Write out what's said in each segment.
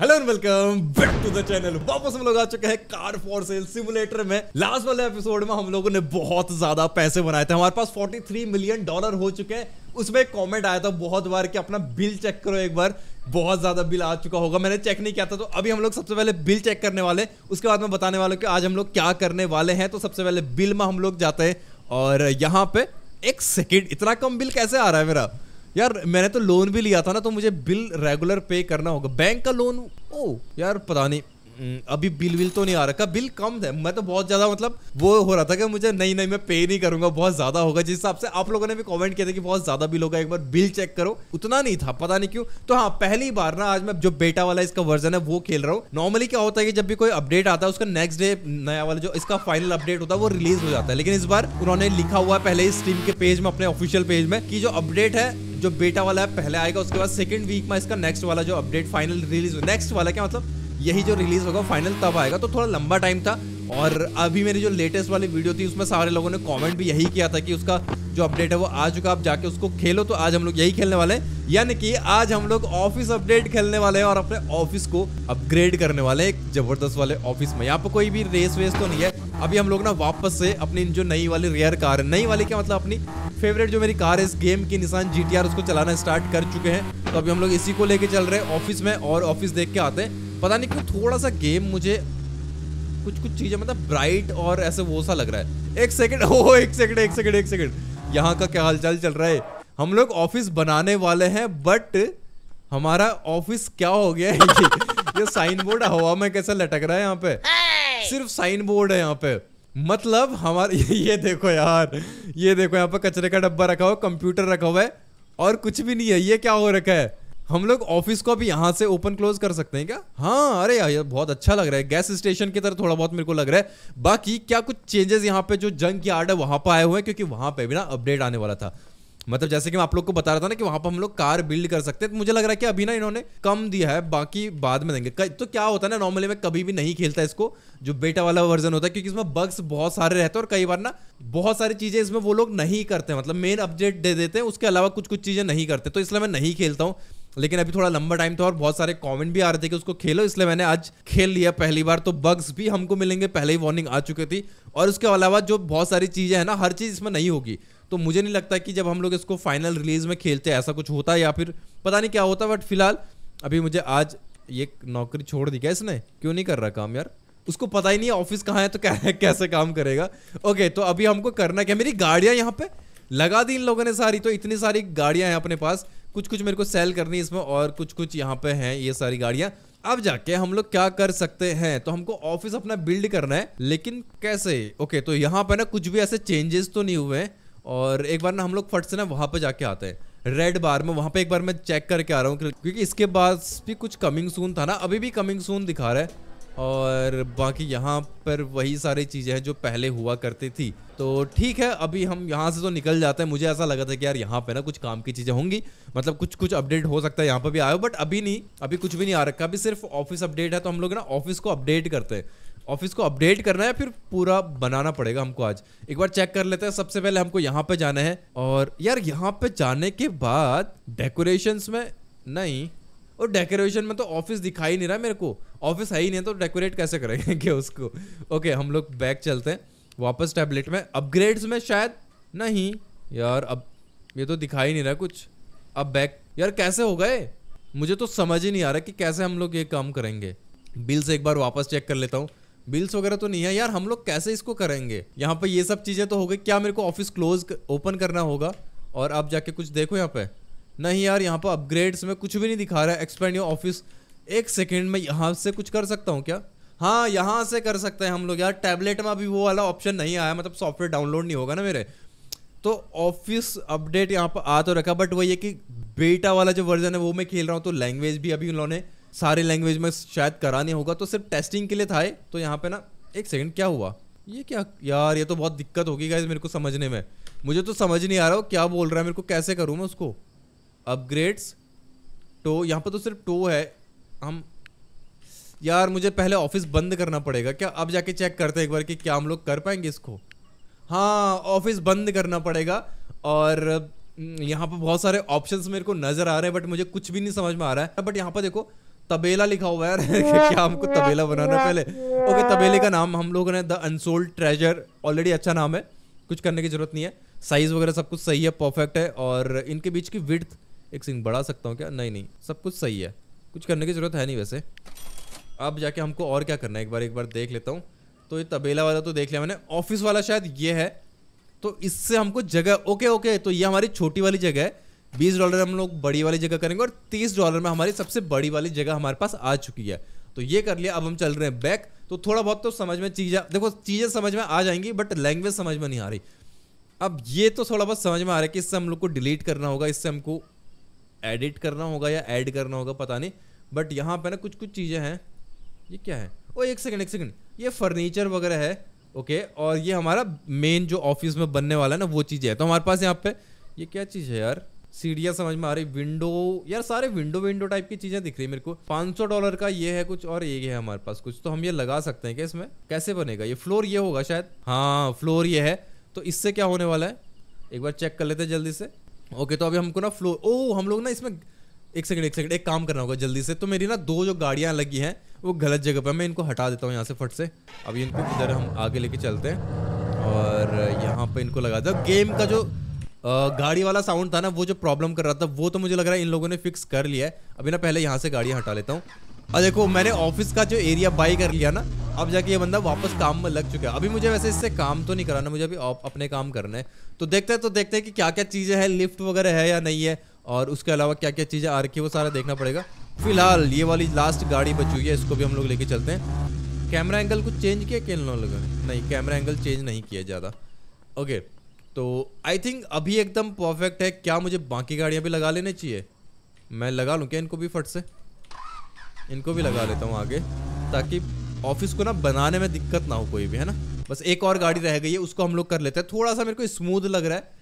Hello and welcome back to the channel वापस हम लोग आ चुके हैं कार फॉर सेल सिमुलेटर में लास्ट वाले एपिसोड में हम लोगों ने बहुत ज्यादा पैसे बनाए थे हमारे पास 43 मिलियन डॉलर हो चुके हैं उसमें एक कॉमेंट आया था बहुत बार कि अपना बिल चेक करो एक बार बहुत ज्यादा बिल आ चुका होगा मैंने चेक नहीं किया था तो अभी हम लोग सबसे पहले बिल चेक करने वाले उसके बाद में बताने वाले कि आज हम लोग क्या करने वाले हैं तो सबसे पहले बिल में हम लोग जाते हैं और यहाँ पे एक सेकेंड इतना कम बिल कैसे आ रहा है मेरा यार मैंने तो लोन भी लिया था ना तो मुझे बिल रेगुलर पे करना होगा बैंक का लोन ओ oh, यार पता नहीं हम्म, अभी बिल विल तो नहीं आ रखा बिल कम है मैं तो बहुत ज़्यादा मतलब वो हो रहा था कि मुझे नहीं नहीं मैं पे नहीं करूंगा बहुत ज़्यादा होगा जिस हिसाब से आप लोगों ने भी कमेंट किया था कि बहुत ज़्यादा बिल होगा एक बार बिल चेक करो उतना नहीं था पता नहीं क्यों तो हाँ पहली बार ना आज मैं जो बेटा वाला इसका वर्जन है वो खेल रहा हूँ नॉर्मली क्या होता है कि जब भी कोई अपडेट आता है उसका नेक्स्ट डे नया वाला जो इसका फाइनल अपडेट होता है वो रिलीज हो जाता है लेकिन इस बार उन्होंने लिखा हुआ है पहले इस टीम के पेज में अपने ऑफिशियल पेज में कि जो अपडेट है जो बेटा वाला है पहले आएगा उसके बाद सेकंड वीक में इसका नेक्स्ट वाला जो अपडेट फाइनल रिलीज नेक्स्ट वाला क्या मतलब यही जो रिलीज होगा फाइनल तब आएगा तो थोड़ा लंबा टाइम था और अभी मेरी जो लेटेस्ट वाली वीडियो थी उसमें सारे लोगों ने कमेंट भी यही किया था कि उसका जो अपडेट है वो आ चुका आप जाके उसको खेलो तो आज हम लोग यही खेलने वाले हैं यानी कि आज हम लोग ऑफिस अपडेट खेलने वाले हैं और अपने ऑफिस को अपग्रेड करने वाले हैं एक जबरदस्त वाले ऑफिस में यहाँ पर कोई भी रेस वेस तो नहीं है अभी हम लोग ना वापस से अपनी जो नई वाली रेयर कार है नई वाली क्या मतलब अपनी फेवरेट जो मेरी कार है इस गेम की निशान जी उसको चलाना स्टार्ट कर चुके हैं तो अभी हम लोग इसी को लेके चल रहे हैं ऑफिस में और ऑफिस देख के आते हैं पता नहीं क्यों थोड़ा सा गेम मुझे कुछ कुछ चीज़ें मतलब ब्राइट और ऐसे वो सा लग रहा है एक सेकंड ओ एक सेकंड एक सेकंड एक सेकंड यहाँ का क्या हालचाल चल रहा है हम लोग ऑफिस बनाने वाले हैं बट हमारा ऑफिस क्या हो गया है ये, ये साइन बोर्ड हवा में कैसा लटक रहा है यहाँ पे सिर्फ साइन बोर्ड है यहाँ पे मतलब हमारे ये देखो यार ये देखो यहाँ पे कचरे का डब्बा रखा हुआ कंप्यूटर रखा हुआ है और कुछ भी नहीं है ये क्या हो रखा है हम लोग ऑफिस को भी यहाँ से ओपन क्लोज कर सकते हैं क्या हाँ अरे यार बहुत अच्छा लग रहा है गैस स्टेशन की तरह थोड़ा बहुत मेरे को लग रहा है बाकी क्या कुछ चेंजेस यहाँ पे जो जंग यार्ड है वहाँ पर आए हुए हैं क्योंकि वहाँ पे भी ना अपडेट आने वाला था मतलब जैसे कि मैं आप लोग को बता रहा था ना कि वहां पर हम लोग कार बिल्ड कर सकते हैं तो मुझे लग रहा है कि अभी ना इन्होंने कम दिया है बाकी बाद में देंगे तो क्या होता है ना नॉर्मली मैं कभी भी नहीं खेलता इसको जो बेटा वाला वर्जन होता है क्योंकि इसमें बग्स बहुत सारे रहते हैं और कई बार ना बहुत सारी चीजें इसमें वो लोग नहीं करते मतलब मेन अपडेट दे देते हैं उसके अलावा कुछ कुछ चीजें नहीं करते तो इसलिए मैं नहीं खेलता हूँ लेकिन अभी थोड़ा लंबा टाइम था और बहुत सारे कमेंट भी आ रहे थे कि उसको खेलो इसलिए मैंने आज खेल लिया पहली बार तो बग्स भी हमको मिलेंगे पहले ही वार्निंग आ चुकी थी और उसके अलावा जो बहुत सारी चीज़ें हैं ना हर चीज़ इसमें नहीं होगी तो मुझे नहीं लगता कि जब हम लोग इसको फाइनल रिलीज में खेलते ऐसा कुछ होता है या फिर पता नहीं क्या होता बट फिलहाल अभी मुझे आज ये नौकरी छोड़ दी क्या इसने क्यों नहीं कर रहा काम यार उसको पता ही नहीं है ऑफिस कहाँ है तो क्या कैसे काम करेगा ओके तो अभी हमको करना क्या मेरी गाड़ियां यहाँ पे लगा दी इन लोगों ने सारी तो इतनी सारी गाड़ियां हैं अपने पास कुछ कुछ मेरे को सेल करनी इसमें और कुछ कुछ यहाँ पे हैं ये सारी गाड़िया अब जाके हम लोग क्या कर सकते हैं तो हमको ऑफिस अपना बिल्ड करना है लेकिन कैसे ओके तो यहाँ पे ना कुछ भी ऐसे चेंजेस तो नहीं हुए हैं और एक बार ना हम लोग फट से ना वहाँ पे जाके आते हैं रेड बार में वहाँ पे एक बार मैं चेक करके आ रहा हूँ क्योंकि इसके बाद भी कुछ कमिंग सून था ना अभी भी कमिंग सून दिखा रहा है और बाकी यहाँ पर वही सारी चीज़ें हैं जो पहले हुआ करती थी तो ठीक है अभी हम यहाँ से तो निकल जाते हैं मुझे ऐसा लगा था कि यार यहाँ पे ना कुछ काम की चीज़ें होंगी मतलब कुछ कुछ अपडेट हो सकता है यहाँ पर भी आयो बट अभी नहीं अभी कुछ भी नहीं आ रखा अभी सिर्फ ऑफिस अपडेट है तो हम लोग ना ऑफिस को अपडेट करते हैं ऑफिस को अपडेट करना है फिर पूरा बनाना पड़ेगा हमको आज एक बार चेक कर लेते हैं सबसे पहले हमको यहाँ पे जाना है और यार यहाँ पे जाने के बाद डेकोरेशंस में नहीं और डेकोरेशन में तो ऑफिस दिखाई नहीं रहा मेरे को ऑफिस है ही नहीं तो डेकोरेट कैसे करेंगे उसको ओके हम लोग बैक चलते हैं वापस टैबलेट में अपग्रेड्स में शायद नहीं यार अब ये तो दिखा ही नहीं रहा कुछ अब बैक यार कैसे हो गए मुझे तो समझ ही नहीं आ रहा कि कैसे हम लोग ये काम करेंगे बिल्स एक बार वापस चेक कर लेता हूँ बिल्स वगैरह तो नहीं है यार हम लोग कैसे इसको करेंगे यहाँ पे ये सब चीज़ें तो हो गई क्या मेरे को ऑफिस क्लोज ओपन करना होगा और आप जाके कुछ देखो यहाँ पे नहीं यार यहाँ पर अपग्रेड्स में कुछ भी नहीं दिखा रहा है एक्सपेंड योर ऑफिस एक सेकेंड में यहाँ से कुछ कर सकता हूँ क्या हाँ यहाँ से कर सकते हैं हम लोग यार टैबलेट में अभी वो वाला ऑप्शन नहीं आया मतलब सॉफ्टवेयर डाउनलोड नहीं होगा ना मेरे तो ऑफिस अपडेट यहाँ पर आ तो रखा बट वही है कि बेटा वाला जो वर्जन है वो मैं खेल रहा हूँ तो लैंग्वेज भी अभी उन्होंने सारे लैंग्वेज में शायद करानी होगा तो सिर्फ टेस्टिंग के लिए था तो यहाँ पे ना एक सेकेंड क्या हुआ ये क्या यार ये तो बहुत दिक्कत होगी गाइज मेरे को समझने में मुझे तो समझ नहीं आ रहा हो क्या बोल रहा है मेरे को कैसे करूँ मैं उसको अपग्रेड्स टो यहाँ पर तो सिर्फ टो है हम यार मुझे पहले ऑफिस बंद करना पड़ेगा क्या अब जाके चेक करते हैं एक बार कि क्या हम लोग कर पाएंगे इसको हाँ ऑफिस बंद करना पड़ेगा और हम्म, यहाँ पर बहुत सारे ऑप्शंस मेरे को नजर आ रहे हैं बट मुझे कुछ भी नहीं समझ में आ रहा है बट यहाँ पर देखो तबेला लिखा हुआ है क्या हमको तबेला बनाना पहले ओके तबेले का नाम हम लोगों ने द अनसोल्ड ट्रेजर ऑलरेडी अच्छा नाम है कुछ करने की जरूरत नहीं है साइज वगैरह सब कुछ सही है परफेक्ट है और इनके बीच की विड्थ एक सिंह बढ़ा सकता हूँ क्या नहीं नहीं सब कुछ सही है कुछ करने की ज़रूरत है नहीं वैसे अब जाके हमको और क्या करना है एक बार एक बार देख लेता हूँ तो ये तबेला वाला तो देख लिया मैंने ऑफिस वाला शायद ये है तो इससे हमको जगह ओके ओके तो ये हमारी छोटी वाली जगह है बीस डॉलर हम लोग बड़ी वाली जगह करेंगे और तीस डॉलर में हमारी सबसे बड़ी वाली जगह हमारे पास आ चुकी है तो ये कर लिया अब हम चल रहे हैं बैक तो थोड़ा बहुत तो समझ में चीज़ें देखो चीज़ें समझ में आ जाएंगी बट लैंग्वेज समझ में नहीं आ रही अब ये तो थोड़ा बहुत समझ में आ रहा है कि इससे हम लोग को डिलीट करना होगा इससे हमको एडिट करना होगा या ऐड करना होगा पता नहीं बट यहाँ पे ना कुछ कुछ चीज़ें हैं ये क्या है ओ एक सेकंड एक सेकंड ये फर्नीचर वगैरह है ओके और ये हमारा मेन जो ऑफिस में बनने वाला है ना वो चीज़ है तो हमारे पास यहाँ पे ये क्या चीज़ है यार सीढ़ियाँ समझ में आ रही विंडो यार सारे विंडो विंडो टाइप की चीज़ें दिख रही है मेरे को सौ डॉलर का ये है कुछ और ये है हमारे पास कुछ तो हम ये लगा सकते हैं क्या इसमें कैसे बनेगा ये फ्लोर ये होगा शायद हाँ फ्लोर ये है तो इससे क्या होने वाला है एक बार चेक कर लेते हैं जल्दी से ओके तो अभी हमको ना फ्लो ओ हम लोग ना इसमें एक सेकंड एक सेकंड एक काम करना होगा जल्दी से तो मेरी ना दो जो गाड़ियाँ लगी हैं वो गलत जगह पर मैं इनको हटा देता हूँ यहाँ से फट से अभी इनको इधर हम आगे लेके चलते हैं और यहाँ पर इनको लगा दो गेम का जो गाड़ी वाला साउंड था ना वो जो प्रॉब्लम कर रहा था वो तो मुझे लग रहा है इन लोगों ने फिक्स कर लिया है अभी ना पहले यहाँ से गाड़ियाँ हटा लेता हूँ और देखो मैंने ऑफिस का जो एरिया बाई कर लिया ना अब जाके ये बंदा वापस काम में लग चुका है अभी मुझे वैसे इससे काम तो नहीं कराना मुझे अभी अपने काम करना है तो देखते हैं तो देखते हैं कि क्या क्या चीज़ें हैं लिफ्ट वगैरह है या नहीं है और उसके अलावा क्या क्या चीज़ें आ रखी वो सारा देखना पड़ेगा फिलहाल ये वाली लास्ट गाड़ी बच हुई है इसको भी हम लोग लेके चलते हैं कैमरा एंगल कुछ चेंज किया क्या लगा नहीं कैमरा एंगल चेंज नहीं किया ज़्यादा ओके तो आई थिंक अभी एकदम परफेक्ट है क्या मुझे बाकी गाड़ियाँ भी लगा लेनी चाहिए मैं लगा लूँ क्या इनको भी फट से इनको भी लगा लेता हूँ आगे ताकि ऑफिस को ना बनाने में दिक्कत ना हो कोई भी है ना बस एक और गाड़ी रह गई है उसको हम लोग कर लेते हैं थोड़ा सा मेरे को स्मूथ लग रहा है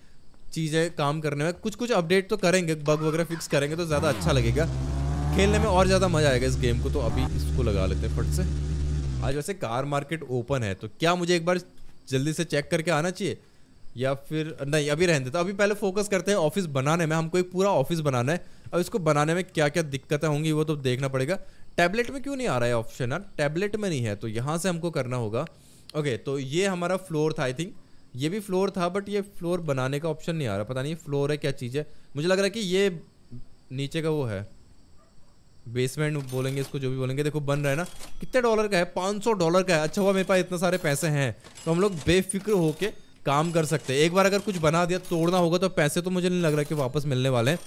चीज़ें काम करने में कुछ कुछ अपडेट तो करेंगे बग वगैरह फिक्स करेंगे तो ज़्यादा अच्छा लगेगा खेलने में और ज़्यादा मज़ा आएगा इस गेम को तो अभी इसको लगा लेते हैं फट से आज वैसे कार मार्केट ओपन है तो क्या मुझे एक बार जल्दी से चेक करके आना चाहिए या फिर नहीं अभी रहने देता अभी पहले फोकस करते हैं ऑफिस बनाने में हमको एक पूरा ऑफिस बनाना है अब इसको बनाने में क्या क्या दिक्कतें होंगी वो तो देखना पड़ेगा टैबलेट में क्यों नहीं आ रहा है ऑप्शन यार टैबलेट में नहीं है तो यहाँ से हमको करना होगा ओके तो ये हमारा फ्लोर था आई थिंक ये भी फ्लोर था बट ये फ्लोर बनाने का ऑप्शन नहीं आ रहा पता नहीं फ्लोर है क्या चीज़ है मुझे लग रहा है कि ये नीचे का वो है बेसमेंट बोलेंगे इसको जो भी बोलेंगे देखो बन रहा है ना कितने डॉलर का है 500 डॉलर का है अच्छा हुआ मेरे पास इतने सारे पैसे हैं तो हम लोग बेफिक्र होके काम कर सकते हैं एक बार अगर कुछ बना दिया तोड़ना होगा तो पैसे तो मुझे नहीं लग रहा कि वापस मिलने वाले हैं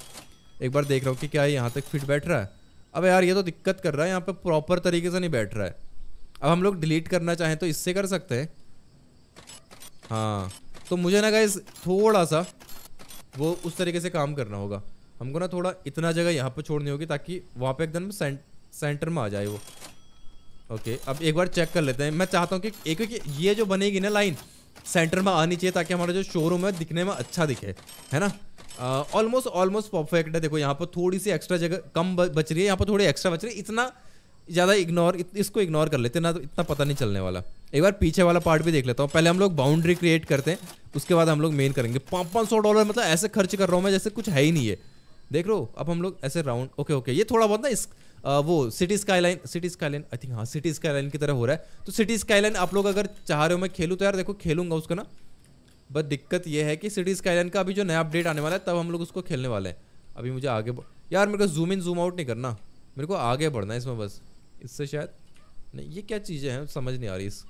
एक बार देख रहा हूँ कि क्या यहाँ तक फिट बैठ रहा है अब यार ये तो दिक्कत कर रहा है यहाँ पे प्रॉपर तरीके से नहीं बैठ रहा है अब हम लोग डिलीट करना चाहें तो इससे कर सकते हैं हाँ तो मुझे ना गाइज थोड़ा सा वो उस तरीके से काम करना होगा हमको ना थोड़ा इतना जगह यहाँ पर छोड़नी होगी ताकि वहाँ पर एकदम सेंट, सेंटर में आ जाए वो ओके अब एक बार चेक कर लेते हैं मैं चाहता हूँ कि एक, एक ये जो बनेगी ना लाइन सेंटर में आनी चाहिए ताकि हमारा जो शोरूम है दिखने में अच्छा दिखे है ना ऑलमोस्ट ऑलमोस्ट परफेक्ट है देखो यहाँ पर थोड़ी सी एक्स्ट्रा जगह कम बच रही है यहाँ पर थोड़ी एक्स्ट्रा बच रही है इतना ज़्यादा इग्नोर इसको इग्नोर कर लेते ना तो इतना पता नहीं चलने वाला एक बार पीछे वाला पार्ट भी देख लेता हूँ पहले हम लोग बाउंड्री क्रिएट करते हैं उसके बाद हम लोग मेन करेंगे पाँच पाँच सौ डॉलर मतलब ऐसे खर्च कर रहा हूँ मैं जैसे कुछ है ही नहीं है देख लो अब हम लोग ऐसे राउंड ओके ओके ये थोड़ा बहुत ना इस वो city skyline city skyline I think हाँ सिटी स्काईलाइन की तरह हो रहा है तो सिटी स्काईलाइन आप लोग अगर चाह रहे हो मैं खेलूँ तो यार देखो खेलूंगा उसको ना बट दिक्कत ये है कि सिटी स्काईलाइन का अभी जो नया अपडेट आने वाला है तब हम लोग उसको खेलने वाले हैं अभी मुझे आगे यार मेरे को जूम इन जूम आउट नहीं करना मेरे को आगे बढ़ना है इसमें बस इससे शायद नहीं ये क्या चीज़ें हैं समझ नहीं आ रही इस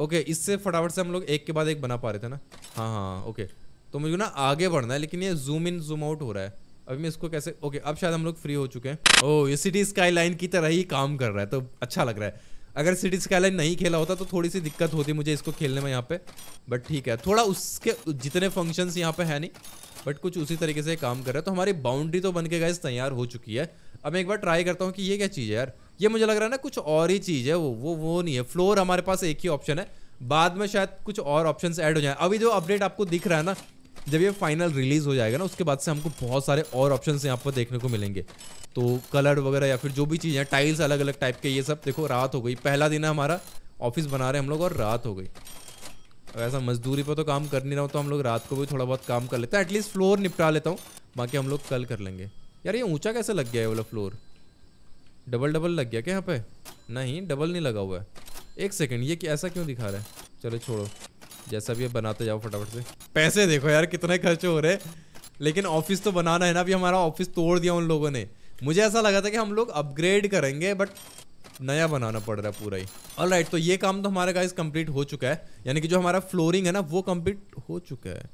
ओके इससे फटाफट से हम लोग एक के बाद एक बना पा रहे थे ना हाँ हाँ, हाँ ओके तो मुझे ना आगे बढ़ना है लेकिन ये जूम इन जूम आउट हो रहा है अभी मैं इसको कैसे ओके अब शायद हम लोग फ्री हो चुके हैं ओ oh, ये सिटी स्काईलाइन की तरह ही काम कर रहा है तो अच्छा लग रहा है अगर सिटी स्काईलाइन नहीं खेला होता तो थोड़ी सी दिक्कत होती मुझे इसको खेलने में यहाँ पे बट ठीक है थोड़ा उसके जितने फंक्शंस यहाँ पे है नहीं बट कुछ उसी तरीके से काम कर रहा है तो हमारी बाउंड्री तो बन के गए तैयार हो चुकी है अब मैं एक बार ट्राई करता हूँ कि ये क्या चीज़ है यार ये मुझे लग रहा है ना कुछ और ही चीज़ है वो वो वो नहीं है फ्लोर हमारे पास एक ही ऑप्शन है बाद में शायद कुछ और ऑप्शन ऐड हो जाए अभी जो अपडेट आपको दिख रहा है ना जब ये फाइनल रिलीज़ हो जाएगा ना उसके बाद से हमको बहुत सारे और ऑप्शन यहाँ पर देखने को मिलेंगे तो कलर वगैरह या फिर जो भी चीज़ें टाइल्स अलग अलग टाइप के ये सब देखो रात हो गई पहला दिन है हमारा ऑफिस बना रहे हम लोग और रात हो गई ऐसा मजदूरी पर तो काम कर नहीं रहा हूँ तो हम लोग रात को भी थोड़ा बहुत काम कर लेते हैं एटलीस्ट फ्लोर निपटा लेता हूँ बाकी हम लोग कल कर लेंगे यार ये ऊंचा कैसे लग गया है वाला फ्लोर डबल डबल लग गया क्या यहाँ पे नहीं डबल नहीं लगा हुआ है एक सेकेंड ये ऐसा क्यों दिखा रहा है चलो छोड़ो जैसा भी बनाते जाओ फटाफट से पैसे देखो यार कितने खर्च हो रहे लेकिन ऑफिस तो बनाना है ना अभी हमारा ऑफिस तोड़ दिया उन लोगों ने मुझे ऐसा लगा था कि हम लोग अपग्रेड करेंगे बट नया बनाना पड़ रहा है पूरा ही ऑल राइट तो ये काम तो हमारे गाइस कंप्लीट हो चुका है यानी कि जो हमारा फ्लोरिंग है ना वो कंप्लीट हो चुका है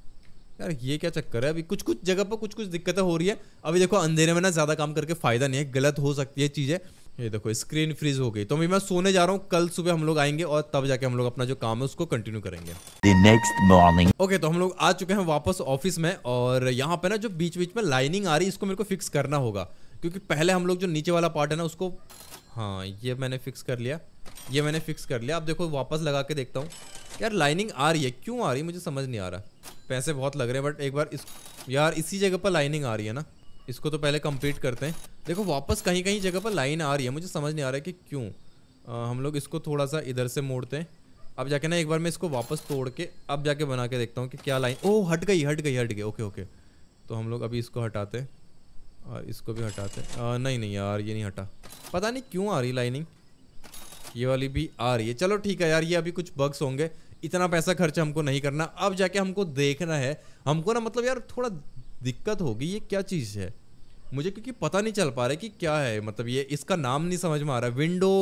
यार ये क्या चक्कर है अभी कुछ कुछ जगह पर कुछ कुछ दिक्कतें हो रही है अभी देखो अंधेरे में ना ज़्यादा काम करके फ़ायदा नहीं है गलत हो सकती है चीज़ें ये देखो स्क्रीन फ्रीज हो गई तो अभी मैं सोने जा रहा हूँ कल सुबह हम लोग आएंगे और तब जाके हम लोग अपना जो काम है उसको कंटिन्यू करेंगे नेक्स्ट मॉर्निंग ओके तो हम लोग आ चुके हैं वापस ऑफिस में और यहाँ पे ना जो बीच बीच में लाइनिंग आ रही है इसको मेरे को फिक्स करना होगा क्योंकि पहले हम लोग जो नीचे वाला पार्ट है ना उसको हाँ ये मैंने फिक्स कर लिया ये मैंने फिक्स कर लिया अब देखो वापस लगा के देखता हूँ यार लाइनिंग आ रही है क्यों आ रही है मुझे समझ नहीं आ रहा पैसे बहुत लग रहे हैं बट एक बार इस यार इसी जगह पर लाइनिंग आ रही है ना इसको तो पहले कंप्लीट करते हैं देखो वापस कहीं कहीं जगह पर लाइन आ रही है मुझे समझ नहीं आ रहा है कि क्यों हम लोग इसको थोड़ा सा इधर से मोड़ते हैं अब जाके ना एक बार मैं इसको वापस तोड़ के अब जाके बना के देखता हूँ कि क्या लाइन ओ हट गई हट गई हट गई ओके ओके तो हम लोग अभी इसको हटाते हैं और इसको भी हटाते हैं नहीं नहीं यार ये नहीं हटा पता नहीं क्यों आ रही लाइनिंग ये वाली भी आ रही है चलो ठीक है यार ये अभी कुछ बग्स होंगे इतना पैसा खर्च हमको नहीं करना अब जाके हमको देखना है हमको ना मतलब यार थोड़ा दिक्कत होगी ये क्या चीज़ है मुझे क्योंकि पता नहीं चल पा रहा है कि क्या है मतलब ये इसका नाम नहीं समझ में आ रहा है विंडो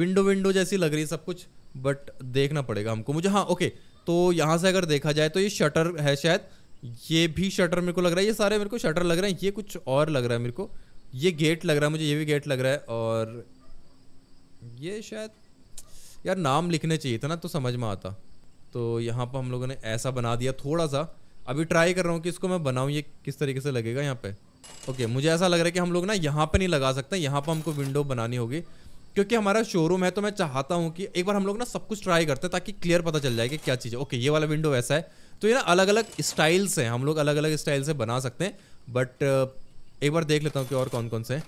विंडो विंडो जैसी लग रही है सब कुछ बट देखना पड़ेगा हमको मुझे हाँ ओके तो यहाँ से अगर देखा जाए तो ये शटर है शायद ये भी शटर मेरे को लग रहा है ये सारे मेरे को शटर लग रहे हैं ये कुछ और लग रहा है मेरे को ये गेट लग रहा है मुझे ये भी गेट लग रहा है और ये शायद यार नाम लिखने चाहिए था ना तो समझ में आता तो यहाँ पर हम लोगों ने ऐसा बना दिया थोड़ा सा अभी ट्राई कर रहा हूँ कि इसको मैं बनाऊँ ये किस तरीके से लगेगा यहाँ पर ओके मुझे ऐसा लग रहा है कि हम लोग ना यहाँ पर नहीं लगा सकते यहाँ पर हमको विंडो बनानी होगी क्योंकि हमारा शोरूम है तो मैं चाहता हूँ कि एक बार हम लोग ना सब कुछ ट्राई करते हैं ताकि क्लियर पता चल जाए कि क्या चीज़ है ओके ये वाला विंडो ऐसा है तो ये ना अलग अलग स्टाइल से हम लोग अलग अलग स्टाइल से बना सकते हैं बट एक बार देख लेता हूँ कि और कौन कौन से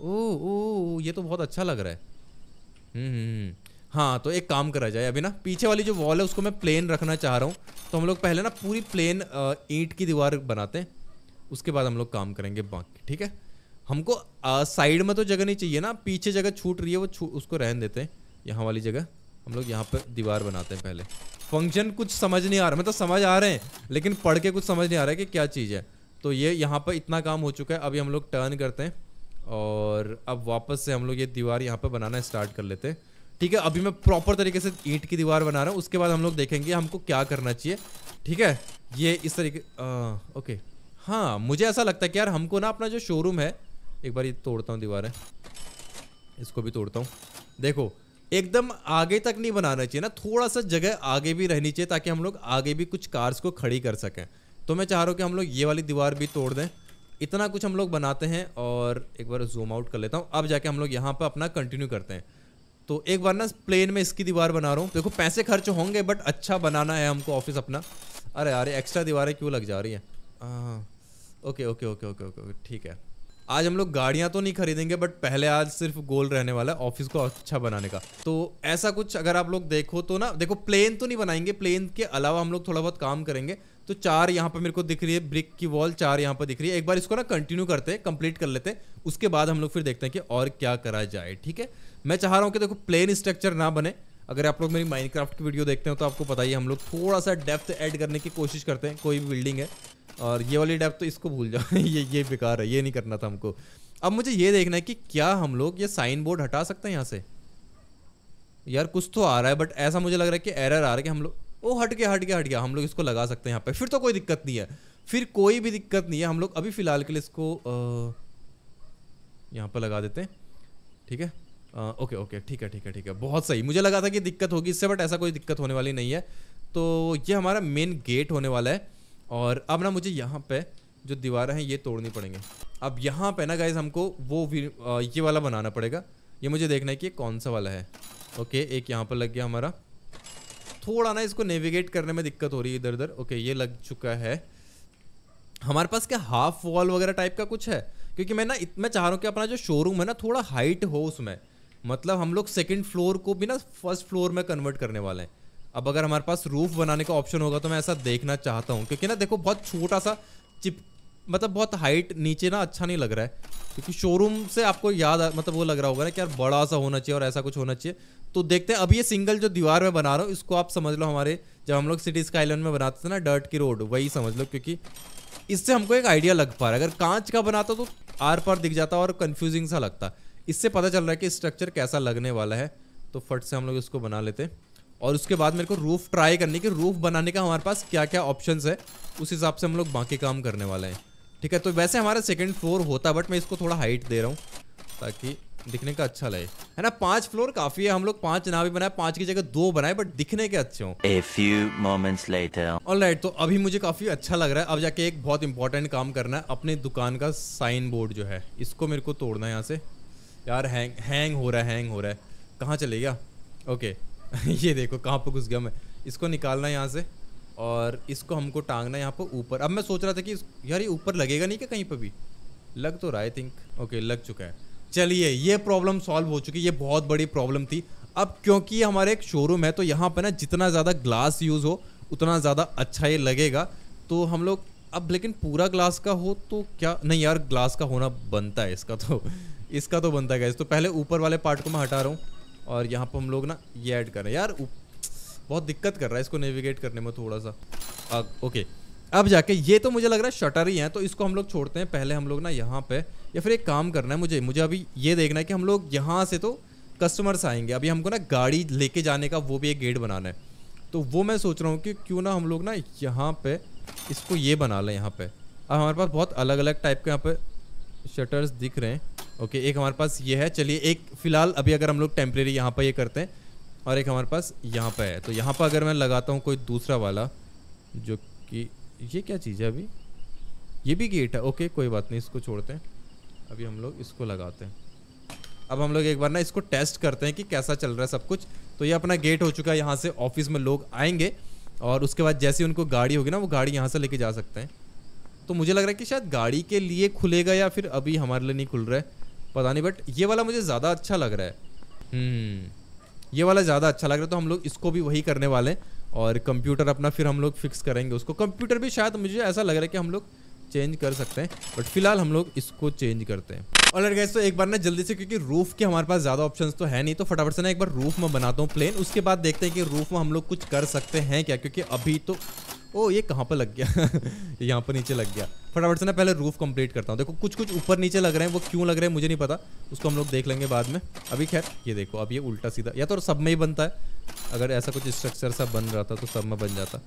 ओ ओ ये तो बहुत अच्छा लग रहा है हम्म, हम्म, हम्म, हाँ तो एक काम करा जाए अभी ना पीछे वाली जो वॉल है उसको मैं प्लेन रखना चाह रहा हूँ तो हम लोग पहले ना पूरी प्लेन ईंट की दीवार बनाते हैं उसके बाद हम लोग काम करेंगे बाकी ठीक है हमको साइड में तो जगह नहीं चाहिए ना पीछे जगह छूट रही है वो उसको रहन देते हैं यहाँ वाली जगह हम लोग यहाँ पर दीवार बनाते हैं पहले फंक्शन कुछ समझ नहीं आ रहा मतलब समझ आ रहे हैं लेकिन पढ़ के कुछ समझ नहीं आ रहा है कि क्या चीज़ है तो ये यहाँ पर इतना काम हो चुका है अभी हम लोग टर्न करते हैं और अब वापस से हम लोग ये दीवार यहाँ पर बनाना स्टार्ट कर लेते हैं ठीक है अभी मैं प्रॉपर तरीके से ईंट की दीवार बना रहा हूँ उसके बाद हम लोग देखेंगे हमको क्या करना चाहिए ठीक है ये इस तरीके आ, ओके हाँ मुझे ऐसा लगता है कि यार हमको ना अपना जो शोरूम है एक बार ये तोड़ता हूँ दीवार इसको भी तोड़ता हूँ देखो एकदम आगे तक नहीं बनाना चाहिए ना थोड़ा सा जगह आगे भी रहनी चाहिए ताकि हम लोग आगे भी कुछ कार्स को खड़ी कर सकें तो मैं चाह रहा हूँ कि हम लोग ये वाली दीवार भी तोड़ दें इतना कुछ हम लोग बनाते हैं और एक बार जूम आउट कर लेता हूँ अब जाके हम लोग यहाँ पर अपना कंटिन्यू करते हैं तो एक बार ना प्लेन में इसकी दीवार बना रहा हूँ देखो पैसे खर्च होंगे बट अच्छा बनाना है हमको ऑफिस अपना अरे यार एक्स्ट्रा दीवारें क्यों लग जा रही हैं okay okay okay okay okay ठीक है आज हम लोग गाड़ियां तो नहीं खरीदेंगे बट पहले आज सिर्फ गोल रहने वाला है ऑफिस को अच्छा बनाने का तो ऐसा कुछ अगर आप लोग देखो तो ना देखो प्लेन तो नहीं बनाएंगे प्लेन के अलावा हम लोग थोड़ा बहुत काम करेंगे तो चार यहाँ पर मेरे को दिख रही है ब्रिक की वॉल चार यहाँ पर दिख रही है एक बार इसको ना कंटिन्यू करते हैं कंप्लीट कर लेते हैं उसके बाद हम लोग फिर देखते हैं कि और क्या करा जाए ठीक है मैं चाह रहा हूँ कि देखो प्लेन स्ट्रक्चर ना बने अगर आप लोग मेरी माइनक्राफ्ट की वीडियो देखते हो तो आपको पता ही हम लोग थोड़ा सा डेप्थ ऐड करने की कोशिश करते हैं कोई भी बिल्डिंग है और ये वाली डेप्थ तो इसको भूल जाओ ये ये बेकार है ये नहीं करना था हमको अब मुझे ये देखना है कि क्या हम लोग ये साइन बोर्ड हटा सकते हैं यहाँ से यार कुछ तो आ रहा है बट ऐसा मुझे लग रहा है कि एरर आ रहा है कि हम लोग वो हट गया हट गया हट गया हम लोग इसको लगा सकते हैं यहाँ पे फिर तो कोई दिक्कत नहीं है फिर कोई भी दिक्कत नहीं है हम लोग अभी फ़िलहाल के लिए इसको यहाँ पर लगा देते हैं ठीक है ओके ओके ठीक है ठीक है ठीक है बहुत सही मुझे लगा था कि दिक्कत होगी इससे बट ऐसा कोई दिक्कत होने वाली नहीं है तो ये हमारा मेन गेट होने वाला है और अब ना मुझे यहाँ पे जो दीवारें हैं ये तोड़नी पड़ेंगे अब यहाँ पे ना गाइज हमको वो भी आ, ये वाला बनाना पड़ेगा ये मुझे देखना है कि कौन सा वाला है ओके एक यहाँ पर लग गया हमारा थोड़ा ना इसको नेविगेट करने में दिक्कत हो रही है इधर उधर ओके ये लग चुका है हमारे पास क्या हाफ वॉल वगैरह टाइप का कुछ है क्योंकि मैं ना मैं चाह रहा हूँ कि अपना जो शोरूम है ना थोड़ा हाइट हो उसमें मतलब हम लोग सेकेंड फ्लोर को भी ना फर्स्ट फ्लोर में कन्वर्ट करने वाले हैं अब अगर हमारे पास रूफ बनाने का ऑप्शन होगा तो मैं ऐसा देखना चाहता हूँ क्योंकि ना देखो बहुत छोटा सा चिप मतलब बहुत हाइट नीचे ना अच्छा नहीं लग रहा है क्योंकि शोरूम से आपको याद मतलब वो लग रहा होगा ना कि यार बड़ा सा होना चाहिए और ऐसा कुछ होना चाहिए तो देखते हैं अभी ये सिंगल जो दीवार में बना रहा हूँ इसको आप समझ लो हमारे जब हम लोग सिटी स्काईलैंड में बनाते थे ना डर्ट की रोड वही समझ लो क्योंकि इससे हमको एक आइडिया लग पा रहा है अगर कांच का बनाता तो आर पार दिख जाता और कन्फ्यूजिंग सा लगता इससे पता चल रहा है कि स्ट्रक्चर कैसा लगने वाला है तो फट से हम लोग इसको बना लेते हैं और उसके बाद मेरे को रूफ़ ट्राई करने की रूफ़ बनाने का हमारे पास क्या क्या ऑप्शन है उस हिसाब से हम लोग बाकी काम करने वाले हैं ठीक है तो वैसे हमारा सेकेंड फ्लोर होता बट मैं इसको थोड़ा हाइट दे रहा हूँ ताकि दिखने का अच्छा लगे है ना पांच फ्लोर काफी है हम लोग पांच ना भी बनाए पांच की जगह दो बनाए बट दिखने के अच्छे हों right, तो अभी मुझे काफी अच्छा लग रहा है अब जाके एक बहुत इंपॉर्टेंट काम करना है अपने दुकान का साइन बोर्ड जो है इसको मेरे को तोड़ना है यहाँ से यार हैंग हैंग हो रहा है हैंग हो रहा है कहाँ चले गया ओके ये देखो कहाँ पर घुस गया मैं इसको निकालना है यहाँ से और इसको हमको टांगना यहाँ पर ऊपर अब मैं सोच रहा था कि यार ये ऊपर लगेगा नहीं क्या कहीं पर भी लग तो रहा आई थिंक ओके लग चुका है चलिए ये प्रॉब्लम सॉल्व हो चुकी ये बहुत बड़ी प्रॉब्लम थी अब क्योंकि हमारे एक शोरूम है तो यहाँ पर ना जितना ज़्यादा ग्लास यूज़ हो उतना ज़्यादा अच्छा ये लगेगा तो हम लोग अब लेकिन पूरा ग्लास का हो तो क्या नहीं यार ग्लास का होना बनता है इसका तो इसका तो बनता है गैस तो पहले ऊपर वाले पार्ट को मैं हटा रहा हूँ और यहाँ पर हम लोग ना ये ऐड कर रहे हैं यार बहुत दिक्कत कर रहा है इसको नेविगेट करने में थोड़ा सा अब ओके अब जाके ये तो मुझे लग रहा है शटर ही है तो इसको हम लोग छोड़ते हैं पहले हम लोग ना यहाँ पे या फिर एक काम करना है मुझे मुझे अभी ये देखना है कि हम लोग यहाँ से तो कस्टमर्स आएंगे अभी हमको ना गाड़ी लेके जाने का वो भी एक गेट बनाना है तो वो मैं सोच रहा हूँ कि क्यों ना हम लोग ना यहाँ पे इसको ये बना लें यहाँ पे अब हमारे पास बहुत अलग अलग टाइप के यहाँ पे शटर्स दिख रहे हैं ओके एक हमारे पास ये है चलिए एक फ़िलहाल अभी अगर हम लोग टेम्प्रेरी यहाँ पर ये करते हैं और एक हमारे पास यहाँ पर है तो यहाँ पर अगर मैं लगाता हूँ कोई दूसरा वाला जो कि ये क्या चीज़ है अभी ये भी गेट है ओके कोई बात नहीं इसको छोड़ते हैं अभी हम लोग इसको लगाते हैं अब हम लोग एक बार ना इसको टेस्ट करते हैं कि कैसा चल रहा है सब कुछ तो ये अपना गेट हो चुका है यहाँ से ऑफिस में लोग आएंगे और उसके बाद जैसे उनको गाड़ी होगी ना वो गाड़ी यहाँ से लेके जा सकते हैं तो मुझे लग रहा है कि शायद गाड़ी के लिए खुलेगा या फिर अभी हमारे लिए नहीं खुल रहा है पता नहीं बट ये वाला मुझे ज़्यादा अच्छा लग रहा है हम्म, ये वाला ज़्यादा अच्छा लग रहा है तो हम लोग इसको भी वही करने वाले हैं और कंप्यूटर अपना फिर हम लोग फिक्स करेंगे उसको कंप्यूटर भी शायद मुझे ऐसा लग रहा है कि हम लोग चेंज कर सकते हैं बट फिलहाल हम लोग इसको चेंज करते हैं और लड़के तो एक बार ना जल्दी से क्योंकि रूफ के हमारे पास ज़्यादा ऑप्शंस तो है नहीं तो फटाफट से ना एक बार रूफ में बनाता हूँ प्लेन उसके बाद देखते हैं कि रूफ में हम लोग कुछ कर सकते हैं क्या क्योंकि अभी तो ओ ये कहाँ पर लग गया यहाँ पर नीचे लग गया फटाफट से ना पहले रूफ कंप्लीट करता हूँ देखो कुछ कुछ ऊपर नीचे लग रहे हैं वो क्यों लग रहे हैं मुझे नहीं पता उसको हम लोग देख लेंगे बाद में अभी खैर ये देखो अब ये उल्टा सीधा या तो सब में ही बनता है अगर ऐसा कुछ स्ट्रक्चर सा बन रहा था तो सब में बन जाता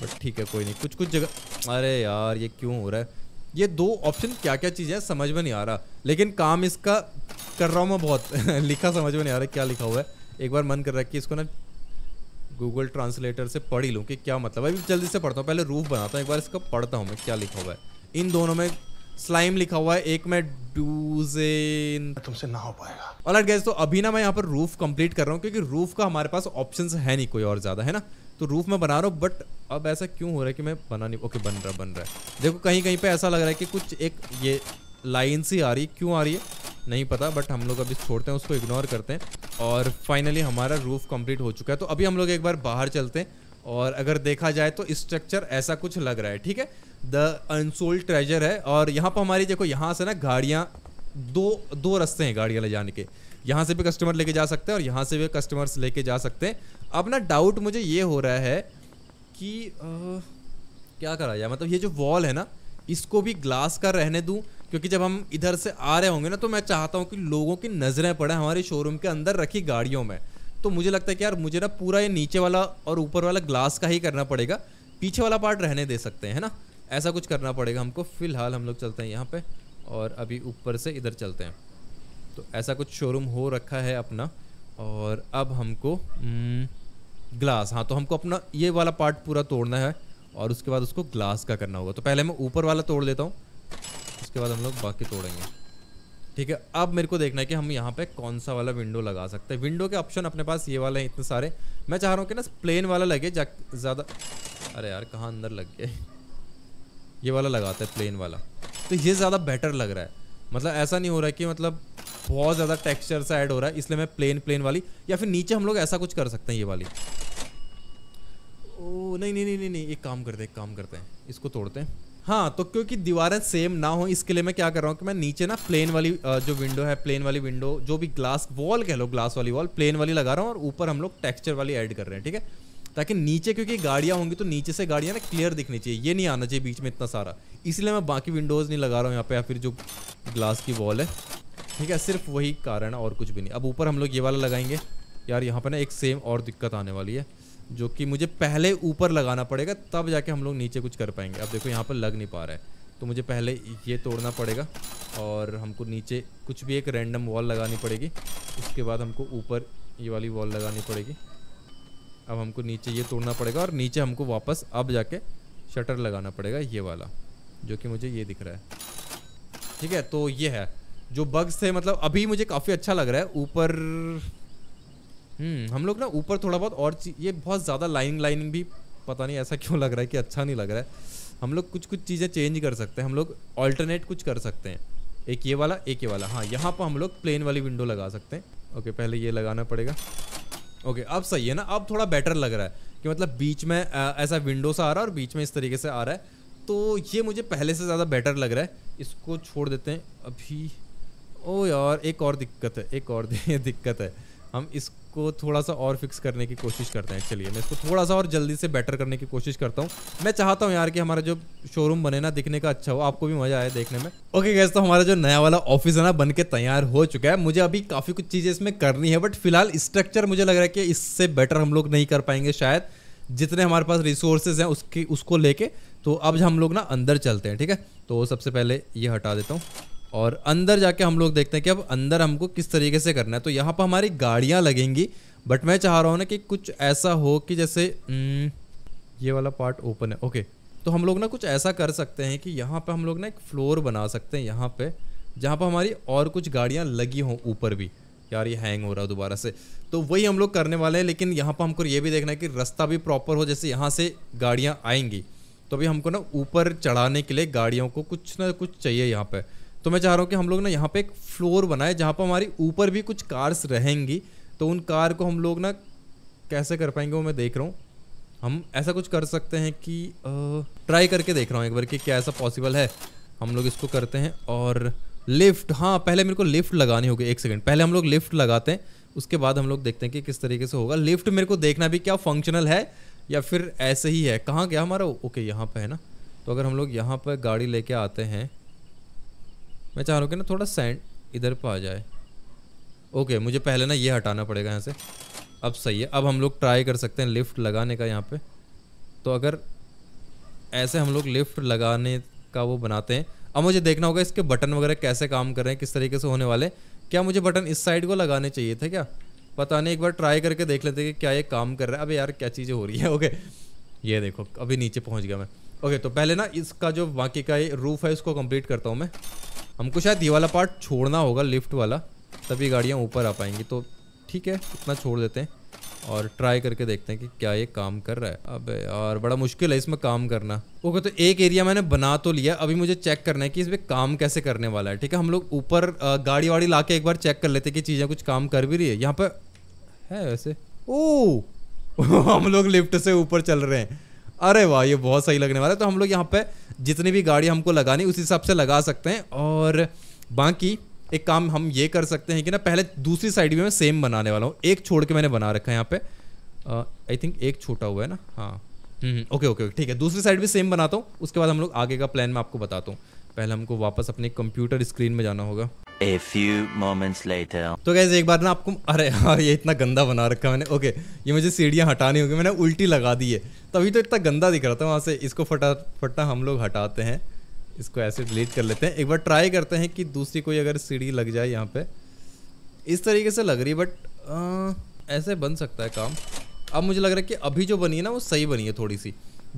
बट ठीक है कोई नहीं कुछ कुछ जगह अरे यार ये क्यों हो रहा है ये दो ऑप्शन क्या क्या चीज़ें हैं समझ में नहीं आ रहा लेकिन काम इसका कर रहा हूँ मैं बहुत लिखा समझ में नहीं आ रहा क्या लिखा हुआ है एक बार मन कर रहा है कि इसको ना गूगल ट्रांसलेटर से पढ़ ही लूँ कि क्या मतलब अभी जल्दी से पढ़ता हूँ पहले रूफ बनाता हूँ एक बार इसका पढ़ता हूँ मैं क्या लिखा हुआ है इन दोनों में स्लाइम लिखा हुआ है एक में डूजे तुमसे ना हो पाएगा ऑलराइट गैस तो अभी ना मैं यहाँ पर रूफ कंप्लीट कर रहा हूँ क्योंकि रूफ का हमारे पास ऑप्शन है नहीं कोई और ज़्यादा है ना तो रूफ में बना रहा हूँ बट अब ऐसा क्यों हो रहा है कि मैं बना नहीं ओके बन रहा बन रहा है देखो कहीं कहीं पे ऐसा लग रहा है कि कुछ एक ये लाइन सी आ रही है क्यों आ रही है नहीं पता बट हम लोग अभी छोड़ते हैं उसको इग्नोर करते हैं और फाइनली हमारा रूफ कंप्लीट हो चुका है तो अभी हम लोग एक बार बाहर चलते हैं और अगर देखा जाए तो स्ट्रक्चर ऐसा कुछ लग रहा है ठीक है द अनसोल्ड ट्रेजर है और यहाँ पर हमारी देखो यहाँ से ना गाड़ियाँ दो दो रस्ते हैं गाड़ियाँ ले जाने के यहाँ से भी कस्टमर लेके जा सकते हैं और यहाँ से भी कस्टमर्स लेके जा सकते हैं अब ना डाउट मुझे ये हो रहा है कि आ, क्या करा जाए मतलब ये जो वॉल है ना इसको भी ग्लास का रहने दूँ क्योंकि जब हम इधर से आ रहे होंगे ना तो मैं चाहता हूँ कि लोगों की नज़रें पड़े हमारे शोरूम के अंदर रखी गाड़ियों में तो मुझे लगता है कि यार मुझे ना पूरा ये नीचे वाला और ऊपर वाला ग्लास का ही करना पड़ेगा पीछे वाला पार्ट रहने दे सकते हैं है ना ऐसा कुछ करना पड़ेगा हमको फ़िलहाल हम लोग चलते हैं यहाँ पे और अभी ऊपर से इधर चलते हैं तो ऐसा कुछ शोरूम हो रखा है अपना और अब हमको ग्लास हम्म, हाँ तो हमको अपना ये वाला पार्ट पूरा तोड़ना है और उसके बाद उसको ग्लास का करना होगा तो पहले मैं ऊपर वाला तोड़ लेता हूँ उसके बाद हम लोग बाकी तोड़ेंगे ठीक है अब मेरे को देखना है कि हम यहाँ पे कौन सा वाला विंडो लगा सकते हैं विंडो के ऑप्शन अपने पास ये वाले हैं इतने सारे मैं चाह रहा हूँ कि ना प्लेन वाला लगे ज़्यादा अरे यार कहाँ अंदर लग गए ये वाला लगाता है प्लेन वाला तो ये ज़्यादा बेटर लग रहा है मतलब ऐसा नहीं हो रहा कि मतलब बहुत ज़्यादा टेक्स्चर सा ऐड हो रहा है इसलिए मैं प्लेन प्लेन वाली या फिर नीचे हम लोग ऐसा कुछ कर सकते हैं ये वाली ओ नहीं नहीं नहीं नहीं नहीं एक काम करते हैं एक काम करते हैं इसको तोड़ते हैं हाँ तो क्योंकि दीवारें सेम ना हो इसके लिए मैं क्या कर रहा हूँ कि मैं नीचे ना प्लेन वाली जो विंडो है प्लेन वाली विंडो जो भी ग्लास वॉल कह लो ग्लास वाली वॉल प्लेन वाली लगा रहा हूँ और ऊपर हम लोग टेक्सचर वाली ऐड कर रहे हैं ठीक है ताकि नीचे क्योंकि गाड़ियाँ होंगी तो नीचे से गाड़ियाँ ना क्लियर दिखनी चाहिए ये नहीं आना चाहिए बीच में इतना सारा इसलिए मैं बाकी विंडोज़ नहीं लगा रहा हूँ यहाँ पे या फिर जो ग्लास की वॉल है ठीक है सिर्फ वही कारण है और कुछ भी नहीं अब ऊपर हम लोग ये वाला लगाएंगे यार यहाँ पर ना एक सेम और दिक्कत आने वाली है जो कि मुझे पहले ऊपर लगाना पड़ेगा तब जाके हम लोग नीचे कुछ कर पाएंगे अब देखो यहाँ पर लग नहीं पा रहा है तो मुझे पहले ये तोड़ना पड़ेगा और हमको नीचे कुछ भी एक रैंडम वॉल लगानी पड़ेगी उसके बाद हमको ऊपर ये वाली वॉल लगानी पड़ेगी अब हमको नीचे ये तोड़ना पड़ेगा और नीचे हमको वापस अब जाके शटर लगाना पड़ेगा ये वाला जो कि मुझे ये दिख रहा है ठीक है तो ये है जो बग्स थे मतलब अभी मुझे काफ़ी अच्छा लग रहा है ऊपर हम्म, हम लोग ना ऊपर थोड़ा बहुत और ये बहुत ज़्यादा लाइनिंग लाइनिंग भी पता नहीं ऐसा क्यों लग रहा है कि अच्छा नहीं लग रहा है हम लोग कुछ कुछ चीज़ें चेंज कर सकते हैं हम लोग ऑल्टरनेट कुछ कर सकते हैं एक ये वाला एक ये वाला हाँ यहाँ पर हम लोग प्लेन वाली विंडो लगा सकते हैं ओके पहले ये लगाना पड़ेगा ओके अब सही है ना अब थोड़ा बेटर लग रहा है कि मतलब बीच में ऐसा विंडो सा आ रहा है और बीच में इस तरीके से आ रहा है तो ये मुझे पहले से ज़्यादा बेटर लग रहा है इसको छोड़ देते हैं अभी ओ यार एक और दिक्कत है एक और दिक्कत है हम इस इसको थोड़ा सा और फिक्स करने की कोशिश करते हैं चलिए मैं इसको थोड़ा सा और जल्दी से बेटर करने की कोशिश करता हूँ मैं चाहता हूँ यार कि हमारा जो शोरूम बने ना दिखने का अच्छा हो आपको भी मजा आए देखने में ओके गैस तो हमारा जो नया वाला ऑफिस है ना बन के तैयार हो चुका है मुझे अभी काफ़ी कुछ चीज़ें इसमें करनी है बट फिलहाल स्ट्रक्चर मुझे लग रहा है कि इससे बेटर हम लोग नहीं कर पाएंगे शायद जितने हमारे पास रिसोर्सेज हैं उसकी उसको लेके तो अब हम लोग ना अंदर चलते हैं ठीक है तो सबसे पहले ये हटा देता हूँ और अंदर जाके हम लोग देखते हैं कि अब अंदर हमको किस तरीके से करना है तो यहाँ पर हमारी गाड़ियाँ लगेंगी बट मैं चाह रहा हूँ ना कि कुछ ऐसा हो कि जैसे हम्म, ये वाला पार्ट ओपन है ओके तो हम लोग ना कुछ ऐसा कर सकते हैं कि यहाँ पर हम लोग ना एक फ्लोर बना सकते हैं यहाँ पर जहाँ पर हमारी और कुछ गाड़ियाँ लगी हों ऊपर भी यार ये हैंग हो रहा है दोबारा से तो वही हम लोग करने वाले हैं लेकिन यहाँ पर हमको ये भी देखना है कि रास्ता भी प्रॉपर हो जैसे यहाँ से गाड़ियाँ आएंगी तो अभी हमको ना ऊपर चढ़ाने के लिए गाड़ियों को कुछ ना कुछ चाहिए यहाँ पर तो मैं चाह रहा हूँ कि हम लोग ना यहाँ पे एक फ्लोर बनाए जहाँ पर हमारी ऊपर भी कुछ कार्स रहेंगी तो उन कार को हम लोग ना कैसे कर पाएंगे वो मैं देख रहा हूँ हम ऐसा कुछ कर सकते हैं कि ट्राई करके देख रहा हूँ एक बार कि क्या ऐसा पॉसिबल है हम लोग इसको करते हैं और लिफ्ट हाँ पहले मेरे को लिफ्ट लगानी होगी एक सेकंड पहले हम लोग लिफ्ट लगाते हैं उसके बाद हम लोग देखते हैं कि किस तरीके से होगा लिफ्ट मेरे को देखना भी क्या फंक्शनल है या फिर ऐसे ही है कहाँ गया हमारा ओके यहाँ पर है ना तो अगर हम लोग यहाँ पर गाड़ी लेके आते हैं मैं चाह रहा हूँ कि ना थोड़ा सैंड इधर पर आ जाए ओके मुझे पहले ना ये हटाना पड़ेगा यहाँ से अब सही है अब हम लोग ट्राई कर सकते हैं लिफ्ट लगाने का यहाँ पे तो अगर ऐसे हम लोग लिफ्ट लगाने का वो बनाते हैं अब मुझे देखना होगा इसके बटन वगैरह कैसे काम कर रहे हैं किस तरीके से होने वाले क्या मुझे बटन इस साइड को लगाने चाहिए थे क्या पता नहीं एक बार ट्राई करके देख लेते कि क्या ये काम कर रहा है अबे यार क्या चीज़ें हो रही है ओके ये देखो अभी नीचे पहुंच गया मैं ओके तो पहले ना इसका जो बाकी का ये रूफ़ है उसको कंप्लीट करता हूँ मैं हमको शायद ये वाला पार्ट छोड़ना होगा लिफ्ट वाला तभी गाड़ियाँ ऊपर आ पाएंगी तो ठीक है इतना छोड़ देते हैं और ट्राई करके देखते हैं कि क्या ये काम कर रहा है अब और बड़ा मुश्किल है इसमें काम करना ओके तो एक एरिया मैंने बना तो लिया अभी मुझे चेक करना है कि इसमें काम कैसे करने वाला है ठीक है हम लोग ऊपर गाड़ी वाड़ी ला के एक बार चेक कर लेते हैं कि चीज़ें कुछ काम कर भी रही है यहाँ पर है वैसे ओ हम लोग लिफ्ट से ऊपर चल रहे हैं अरे वाह ये बहुत सही लगने वाला है तो हम लोग यहाँ पे जितनी भी गाड़ी हमको लगानी उस हिसाब से लगा सकते हैं और बाकी एक काम हम ये कर सकते हैं कि ना पहले दूसरी साइड भी मैं सेम बनाने वाला हूँ एक छोड़ के मैंने बना रखा है यहाँ पे आई थिंक एक छोटा हुआ है ना हाँ ओके हम्म, ओके हम्म। ठीक है दूसरी साइड भी सेम बनाता हूँ उसके बाद हम लोग आगे का प्लान मैं आपको बताता हूँ पहले हमको वापस अपने कंप्यूटर स्क्रीन में जाना होगा A few moments later. तो कैसे एक बार ना आपको अरे यार ये इतना गंदा बना रखा मैंने ओके ये मुझे सीढ़ियाँ हटानी होगी मैंने उल्टी लगा दी है तभी तो, तो इतना गंदा दिख रहा था वहाँ से इसको फटा फटा हम लोग हटाते हैं इसको ऐसे डिलीट कर लेते हैं एक बार ट्राई करते हैं कि दूसरी कोई अगर सीढ़ी लग जाए यहाँ पे इस तरीके से लग रही है बट ऐसे बन सकता है काम अब मुझे लग रहा है कि अभी जो बनी है ना वो सही बनी है थोड़ी सी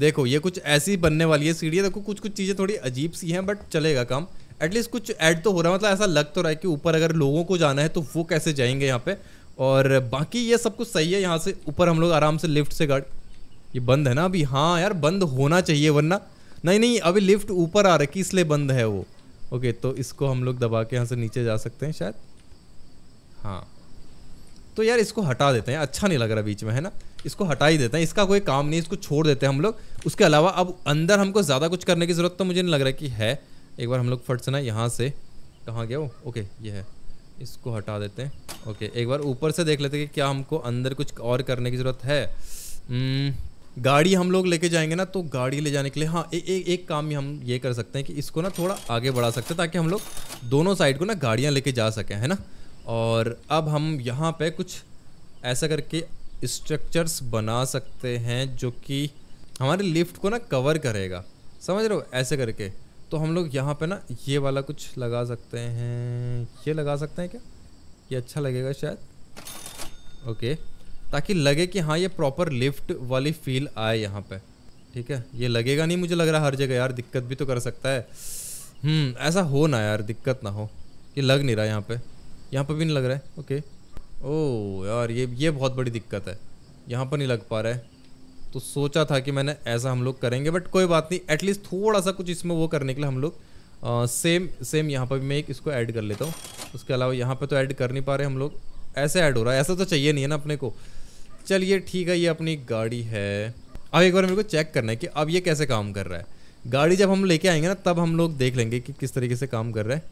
देखो ये कुछ ऐसी बनने वाली है सीढ़ी देखो कुछ कुछ चीज़ें थोड़ी अजीब सी हैं बट चलेगा काम एटलीस्ट कुछ ऐड तो हो रहा है मतलब ऐसा लग तो रहा है कि ऊपर अगर लोगों को जाना है तो वो कैसे जाएंगे यहाँ पे और बाकी ये सब कुछ सही है यहाँ से ऊपर हम लोग आराम से लिफ्ट से गार्ड ये बंद है ना अभी हाँ यार बंद होना चाहिए वरना नहीं नहीं अभी लिफ्ट ऊपर आ रखी इसलिए बंद है वो ओके तो इसको हम लोग दबा के यहाँ से नीचे जा सकते हैं शायद हाँ तो यार इसको हटा देते हैं अच्छा नहीं लग रहा बीच में है ना इसको हटा ही देते हैं इसका कोई काम नहीं इसको छोड़ देते हैं हम लोग उसके अलावा अब अंदर हमको ज़्यादा कुछ करने की ज़रूरत तो मुझे नहीं लग रहा कि है एक बार हम लोग फट से ना यहाँ से कहाँ गया वो ओके ये है इसको हटा देते हैं ओके एक बार ऊपर से देख लेते हैं कि क्या हमको अंदर कुछ और करने की ज़रूरत है हम्म, गाड़ी हम लोग लेके जाएंगे ना तो गाड़ी ले जाने के लिए हाँ ए, ए, एक काम ही हम ये कर सकते हैं कि इसको ना थोड़ा आगे बढ़ा सकते हैं ताकि हम लोग दोनों साइड को ना गाड़ियाँ लेके जा सकें है ना और अब हम यहाँ पे कुछ ऐसा करके स्ट्रक्चर्स बना सकते हैं जो कि हमारे लिफ्ट को ना कवर करेगा समझ रहे हो ऐसे करके तो हम लोग यहाँ पे ना ये वाला कुछ लगा सकते हैं ये लगा सकते हैं क्या ये अच्छा लगेगा शायद ओके ताकि लगे कि हाँ ये प्रॉपर लिफ्ट वाली फील आए यहाँ पे ठीक है ये लगेगा नहीं मुझे लग रहा हर जगह यार दिक्कत भी तो कर सकता है हम्म, ऐसा हो ना यार दिक्कत ना हो ये लग नहीं रहा यहाँ पे यहाँ पर भी नहीं लग रहा है ओके ओ यार ये ये बहुत बड़ी दिक्कत है यहाँ पर नहीं लग पा रहा है तो सोचा था कि मैंने ऐसा हम लोग करेंगे बट कोई बात नहीं एटलीस्ट थोड़ा सा कुछ इसमें वो करने के लिए हम लोग सेम सेम यहाँ पर भी मैं एक इसको ऐड कर लेता हूँ उसके अलावा यहाँ पर तो ऐड कर नहीं पा रहे हम लोग ऐसे ऐड हो रहा है ऐसा तो चाहिए नहीं है ना अपने को चलिए ठीक है ये अपनी गाड़ी है अब एक बार मेरे को चेक करना है कि अब ये कैसे काम कर रहा है गाड़ी जब हम लेके आएंगे ना तब हम लोग देख लेंगे कि किस तरीके से काम कर रहा है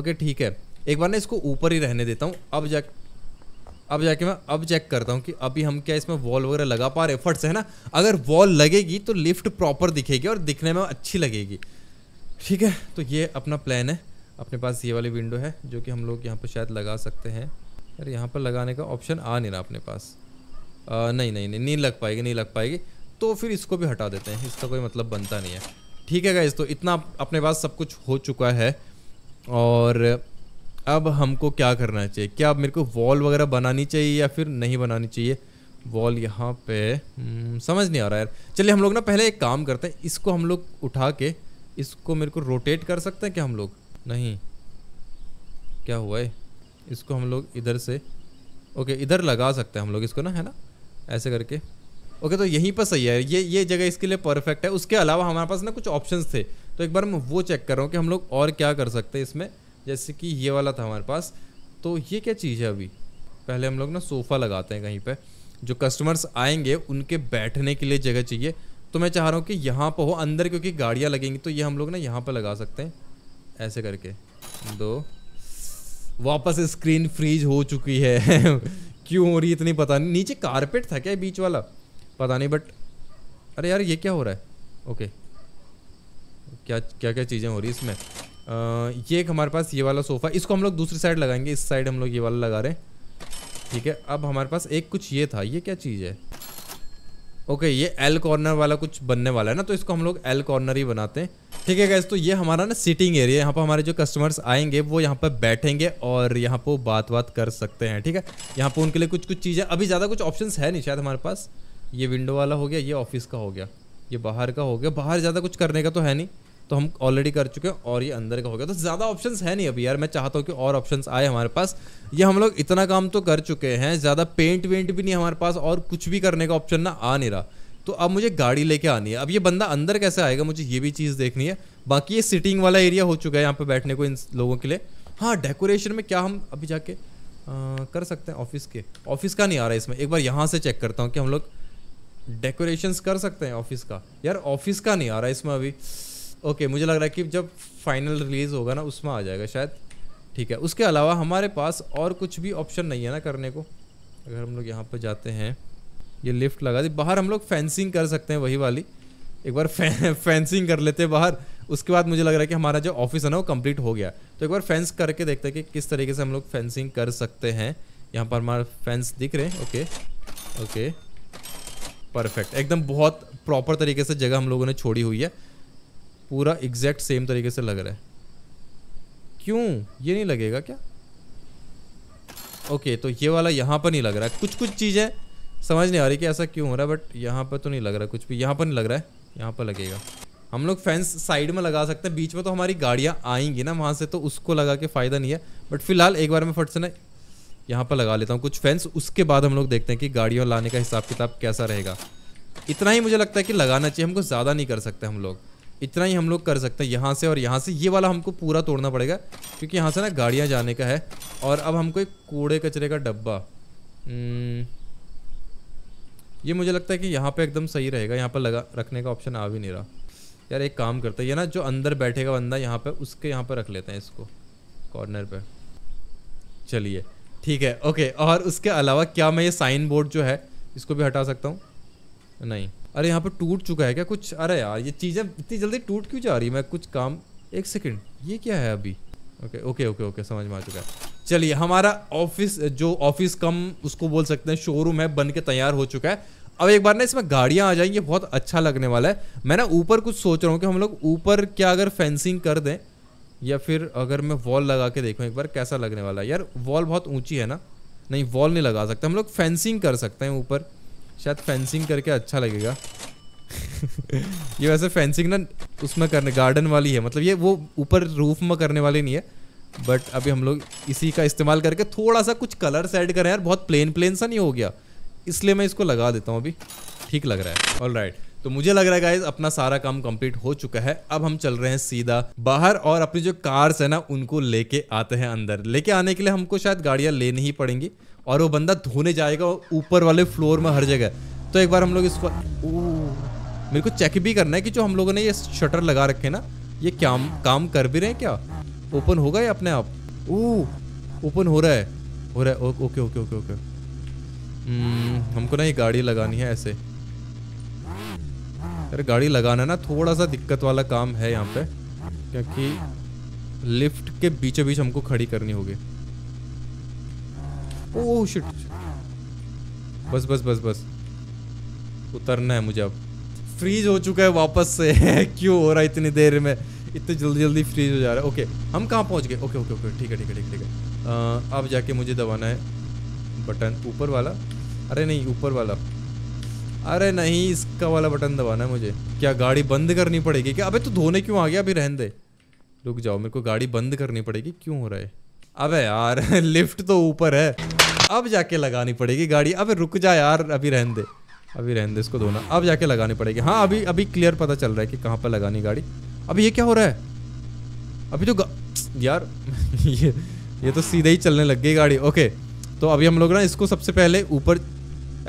ओके ठीक है एक बार ना इसको ऊपर ही रहने देता हूँ अब जा अब जाके मैं अब चेक करता हूँ कि अभी हम क्या इसमें वॉल वगैरह लगा पा रहे फट से है ना अगर वॉल लगेगी तो लिफ्ट प्रॉपर दिखेगी और दिखने में अच्छी लगेगी ठीक है तो ये अपना प्लान है अपने पास ये वाली विंडो है जो कि हम लोग यहाँ पर शायद लगा सकते हैं अरे यहाँ पर लगाने का ऑप्शन आ नहीं रहा अपने पास आ, नहीं नहीं नहीं नहीं लग पाएगी नहीं लग पाएगी तो फिर इसको भी हटा देते हैं इसका कोई मतलब बनता नहीं है ठीक है गाइज तो इतना अपने पास सब कुछ हो चुका है और अब हमको क्या करना चाहिए क्या अब मेरे को वॉल वगैरह बनानी चाहिए या फिर नहीं बनानी चाहिए वॉल यहाँ पे हम्म, समझ नहीं आ रहा यार चलिए हम लोग ना पहले एक काम करते हैं इसको हम लोग उठा के इसको मेरे को रोटेट कर सकते हैं क्या हम लोग नहीं क्या हुआ है इसको हम लोग इधर से ओके इधर लगा सकते हैं हम लोग इसको ना है ना ऐसे करके ओके तो यहीं पर सही है ये ये जगह इसके लिए परफेक्ट है उसके अलावा हमारे पास ना कुछ ऑप्शन थे तो एक बार मैं वो चेक कर रहा हूँ कि हम लोग और क्या कर सकते हैं इसमें जैसे कि ये वाला था हमारे पास तो ये क्या चीज़ है अभी पहले हम लोग ना सोफ़ा लगाते हैं कहीं पर जो कस्टमर्स आएंगे उनके बैठने के लिए जगह चाहिए तो मैं चाह रहा हूँ कि यहाँ पर हो अंदर क्योंकि गाड़ियाँ लगेंगी तो ये हम लोग ना यहाँ पर लगा सकते हैं ऐसे करके दो वापस स्क्रीन फ्रीज हो चुकी है क्यों हो रही है इतनी पता नहीं नीचे कारपेट था क्या बीच वाला पता नहीं बट अरे यार ये क्या हो रहा है ओके क्या क्या क्या चीज़ें हो रही इसमें ये एक हमारे पास ये वाला सोफ़ा इसको हम लोग दूसरी साइड लगाएंगे इस साइड हम लोग ये वाला लगा रहे हैं ठीक है अब हमारे पास एक कुछ ये था ये क्या चीज़ है ओके ये एल कॉर्नर वाला कुछ बनने वाला है ना तो इसको हम लोग एल कॉर्नर ही बनाते हैं ठीक है गैस तो ये हमारा ना सिटिंग एरिया यहाँ पर हमारे जो कस्टमर्स आएंगे वो यहाँ पर बैठेंगे और यहाँ पर बात बात कर सकते हैं ठीक है यहाँ पर उनके लिए कुछ कुछ चीज़ें अभी ज़्यादा कुछ ऑप्शन है नहीं शायद हमारे पास ये विंडो वाला हो गया ये ऑफिस का हो गया ये बाहर का हो गया बाहर ज़्यादा कुछ करने का तो है नहीं तो हम ऑलरेडी कर चुके हैं और ये अंदर का हो गया तो ज़्यादा ऑप्शंस है नहीं अभी यार मैं चाहता हूँ कि और ऑप्शंस आए हमारे पास ये हम लोग इतना काम तो कर चुके हैं ज़्यादा पेंट वेंट भी नहीं हमारे पास और कुछ भी करने का ऑप्शन ना आ नहीं रहा तो अब मुझे गाड़ी लेके आनी है अब ये बंदा अंदर कैसे आएगा मुझे ये भी चीज़ देखनी है बाकी ये सिटिंग वाला एरिया हो चुका है यहाँ पर बैठने को इन लोगों के लिए हाँ डेकोरेशन में क्या हम अभी जाके आ, कर सकते हैं ऑफिस के ऑफिस का नहीं आ रहा है इसमें एक बार यहाँ से चेक करता हूँ कि हम लोग डेकोरेशंस कर सकते हैं ऑफिस का यार ऑफिस का नहीं आ रहा है इसमें अभी ओके मुझे लग रहा है कि जब फाइनल रिलीज़ होगा ना उसमें आ जाएगा शायद ठीक है उसके अलावा हमारे पास और कुछ भी ऑप्शन नहीं है ना करने को अगर हम लोग यहाँ पर जाते हैं ये लिफ्ट लगा दी बाहर हम लोग फेंसिंग कर सकते हैं वही वाली एक बार फे, फेंसिंग कर लेते हैं बाहर उसके बाद मुझे लग रहा है कि हमारा जो ऑफिस है ना वो कंप्लीट हो गया तो एक बार फेंस करके देखते हैं कि किस तरीके से हम लोग फेंसिंग कर सकते हैं यहाँ पर हमारा फेंस दिख रहे हैं ओके ओके परफेक्ट एकदम बहुत प्रॉपर तरीके से जगह हम लोगों ने छोड़ी हुई है पूरा एग्जैक्ट सेम तरीके से लग रहा है क्यों ये नहीं लगेगा क्या ओके तो ये वाला यहाँ पर नहीं लग रहा है कुछ कुछ चीज़ें समझ नहीं आ रही कि ऐसा क्यों हो रहा है बट यहाँ पर तो नहीं लग रहा कुछ भी यहाँ पर नहीं लग रहा है यहाँ पर लगेगा हम लोग फैंस साइड में लगा सकते हैं बीच में तो हमारी गाड़ियाँ आएंगी ना वहाँ से तो उसको लगा के फ़ायदा नहीं है बट फिलहाल एक बार मैं फट से ना यहाँ पर लगा लेता हूँ कुछ फैंस उसके बाद हम लोग देखते हैं कि गाड़ियों लाने का हिसाब किताब कैसा रहेगा इतना ही मुझे लगता है कि लगाना चाहिए हमको ज़्यादा नहीं कर सकते हम लोग इतना ही हम लोग कर सकते हैं यहाँ से और यहाँ से ये वाला हमको पूरा तोड़ना पड़ेगा क्योंकि यहाँ से ना गाड़ियाँ जाने का है और अब हमको एक कूड़े कचरे का डब्बा हम्म, ये मुझे लगता है कि यहाँ पे एकदम सही रहेगा यहाँ पर लगा रखने का ऑप्शन आ भी नहीं रहा यार एक काम करते हैं ये ना जो अंदर बैठेगा बंदा यहाँ पर उसके यहाँ पर रख लेते हैं इसको कॉर्नर पर चलिए ठीक है ओके और उसके अलावा क्या मैं ये साइन बोर्ड जो है इसको भी हटा सकता हूँ नहीं अरे यहाँ पर टूट चुका है क्या कुछ अरे यार ये चीज़ें इतनी जल्दी टूट क्यों जा रही है मैं कुछ काम एक सेकेंड ये क्या है अभी ओके ओके ओके ओके समझ में आ चुका है चलिए हमारा ऑफिस जो ऑफिस कम उसको बोल सकते हैं शोरूम है बन के तैयार हो चुका है अब एक बार ना इसमें गाड़ियाँ आ जाएंगी बहुत अच्छा लगने वाला है मैं ना ऊपर कुछ सोच रहा हूँ कि हम लोग ऊपर क्या अगर फेंसिंग कर दें या फिर अगर मैं वॉल लगा के देखूँ एक बार कैसा लगने वाला है यार वॉल बहुत ऊँची है ना नहीं वॉल नहीं लगा सकते हम लोग फेंसिंग कर सकते हैं ऊपर शायद फेंसिंग करके अच्छा लगेगा ये वैसे फेंसिंग ना उसमें करने गार्डन वाली है मतलब ये वो ऊपर रूफ में करने वाली नहीं है बट अभी हम लोग इसी का इस्तेमाल करके थोड़ा सा कुछ कलर ऐड करें यार बहुत प्लेन प्लेन सा नहीं हो गया इसलिए मैं इसको लगा देता हूँ अभी ठीक लग रहा है ऑल राइट right. तो मुझे लग रहा है गाइज अपना सारा काम कंप्लीट हो चुका है अब हम चल रहे हैं सीधा बाहर और अपनी जो कार्स है ना उनको लेके आते हैं अंदर लेके आने के लिए हमको शायद गाड़ियाँ लेनी ही पड़ेंगी और वो बंदा धोने जाएगा ऊपर वाले फ्लोर में हर जगह तो एक बार हम लोग इसको मेरे को चेक भी करना है कि जो हम लोगों ने ये शटर लगा रखे ना ये क्या काम कर भी रहे हैं क्या ओपन होगा ये अपने आप ओ ओपन हो रहा है हो रहा है ओके ओके ओके ओके हम्म, हमको ना ये गाड़ी लगानी है ऐसे अरे गाड़ी लगाना ना थोड़ा सा दिक्कत वाला काम है यहाँ पे क्योंकि लिफ्ट के बीचों बीच हमको खड़ी करनी होगी ओह oh, शिट बस बस बस बस उतरना है मुझे अब फ्रीज हो चुका है वापस से क्यों हो रहा है इतनी देर में इतने जल्दी जल्दी फ्रीज हो जा रहा है ओके हम कहाँ पहुँच गए ओके ओके ओके ठीक है ठीक है ठीक है ठीक है अब जाके मुझे दबाना है बटन ऊपर वाला अरे नहीं ऊपर वाला अरे नहीं इसका वाला बटन दबाना है मुझे क्या गाड़ी बंद करनी पड़ेगी क्या अबे तो धोने क्यों आ गया अभी रहन दे रुक जाओ मेरे को गाड़ी बंद करनी पड़ेगी क्यों हो रहा है अबे यार लिफ्ट तो ऊपर है अब जाके लगानी पड़ेगी गाड़ी अब रुक जा यार अभी रहन दे अभी रहन दे इसको धोना अब जाके लगानी पड़ेगी हाँ अभी अभी क्लियर पता चल रहा है कि कहाँ पर लगानी गाड़ी अभी ये क्या हो रहा है अभी तो यार ये ये तो सीधे ही चलने लग गई गाड़ी ओके तो अभी हम लोग ना इसको सबसे पहले ऊपर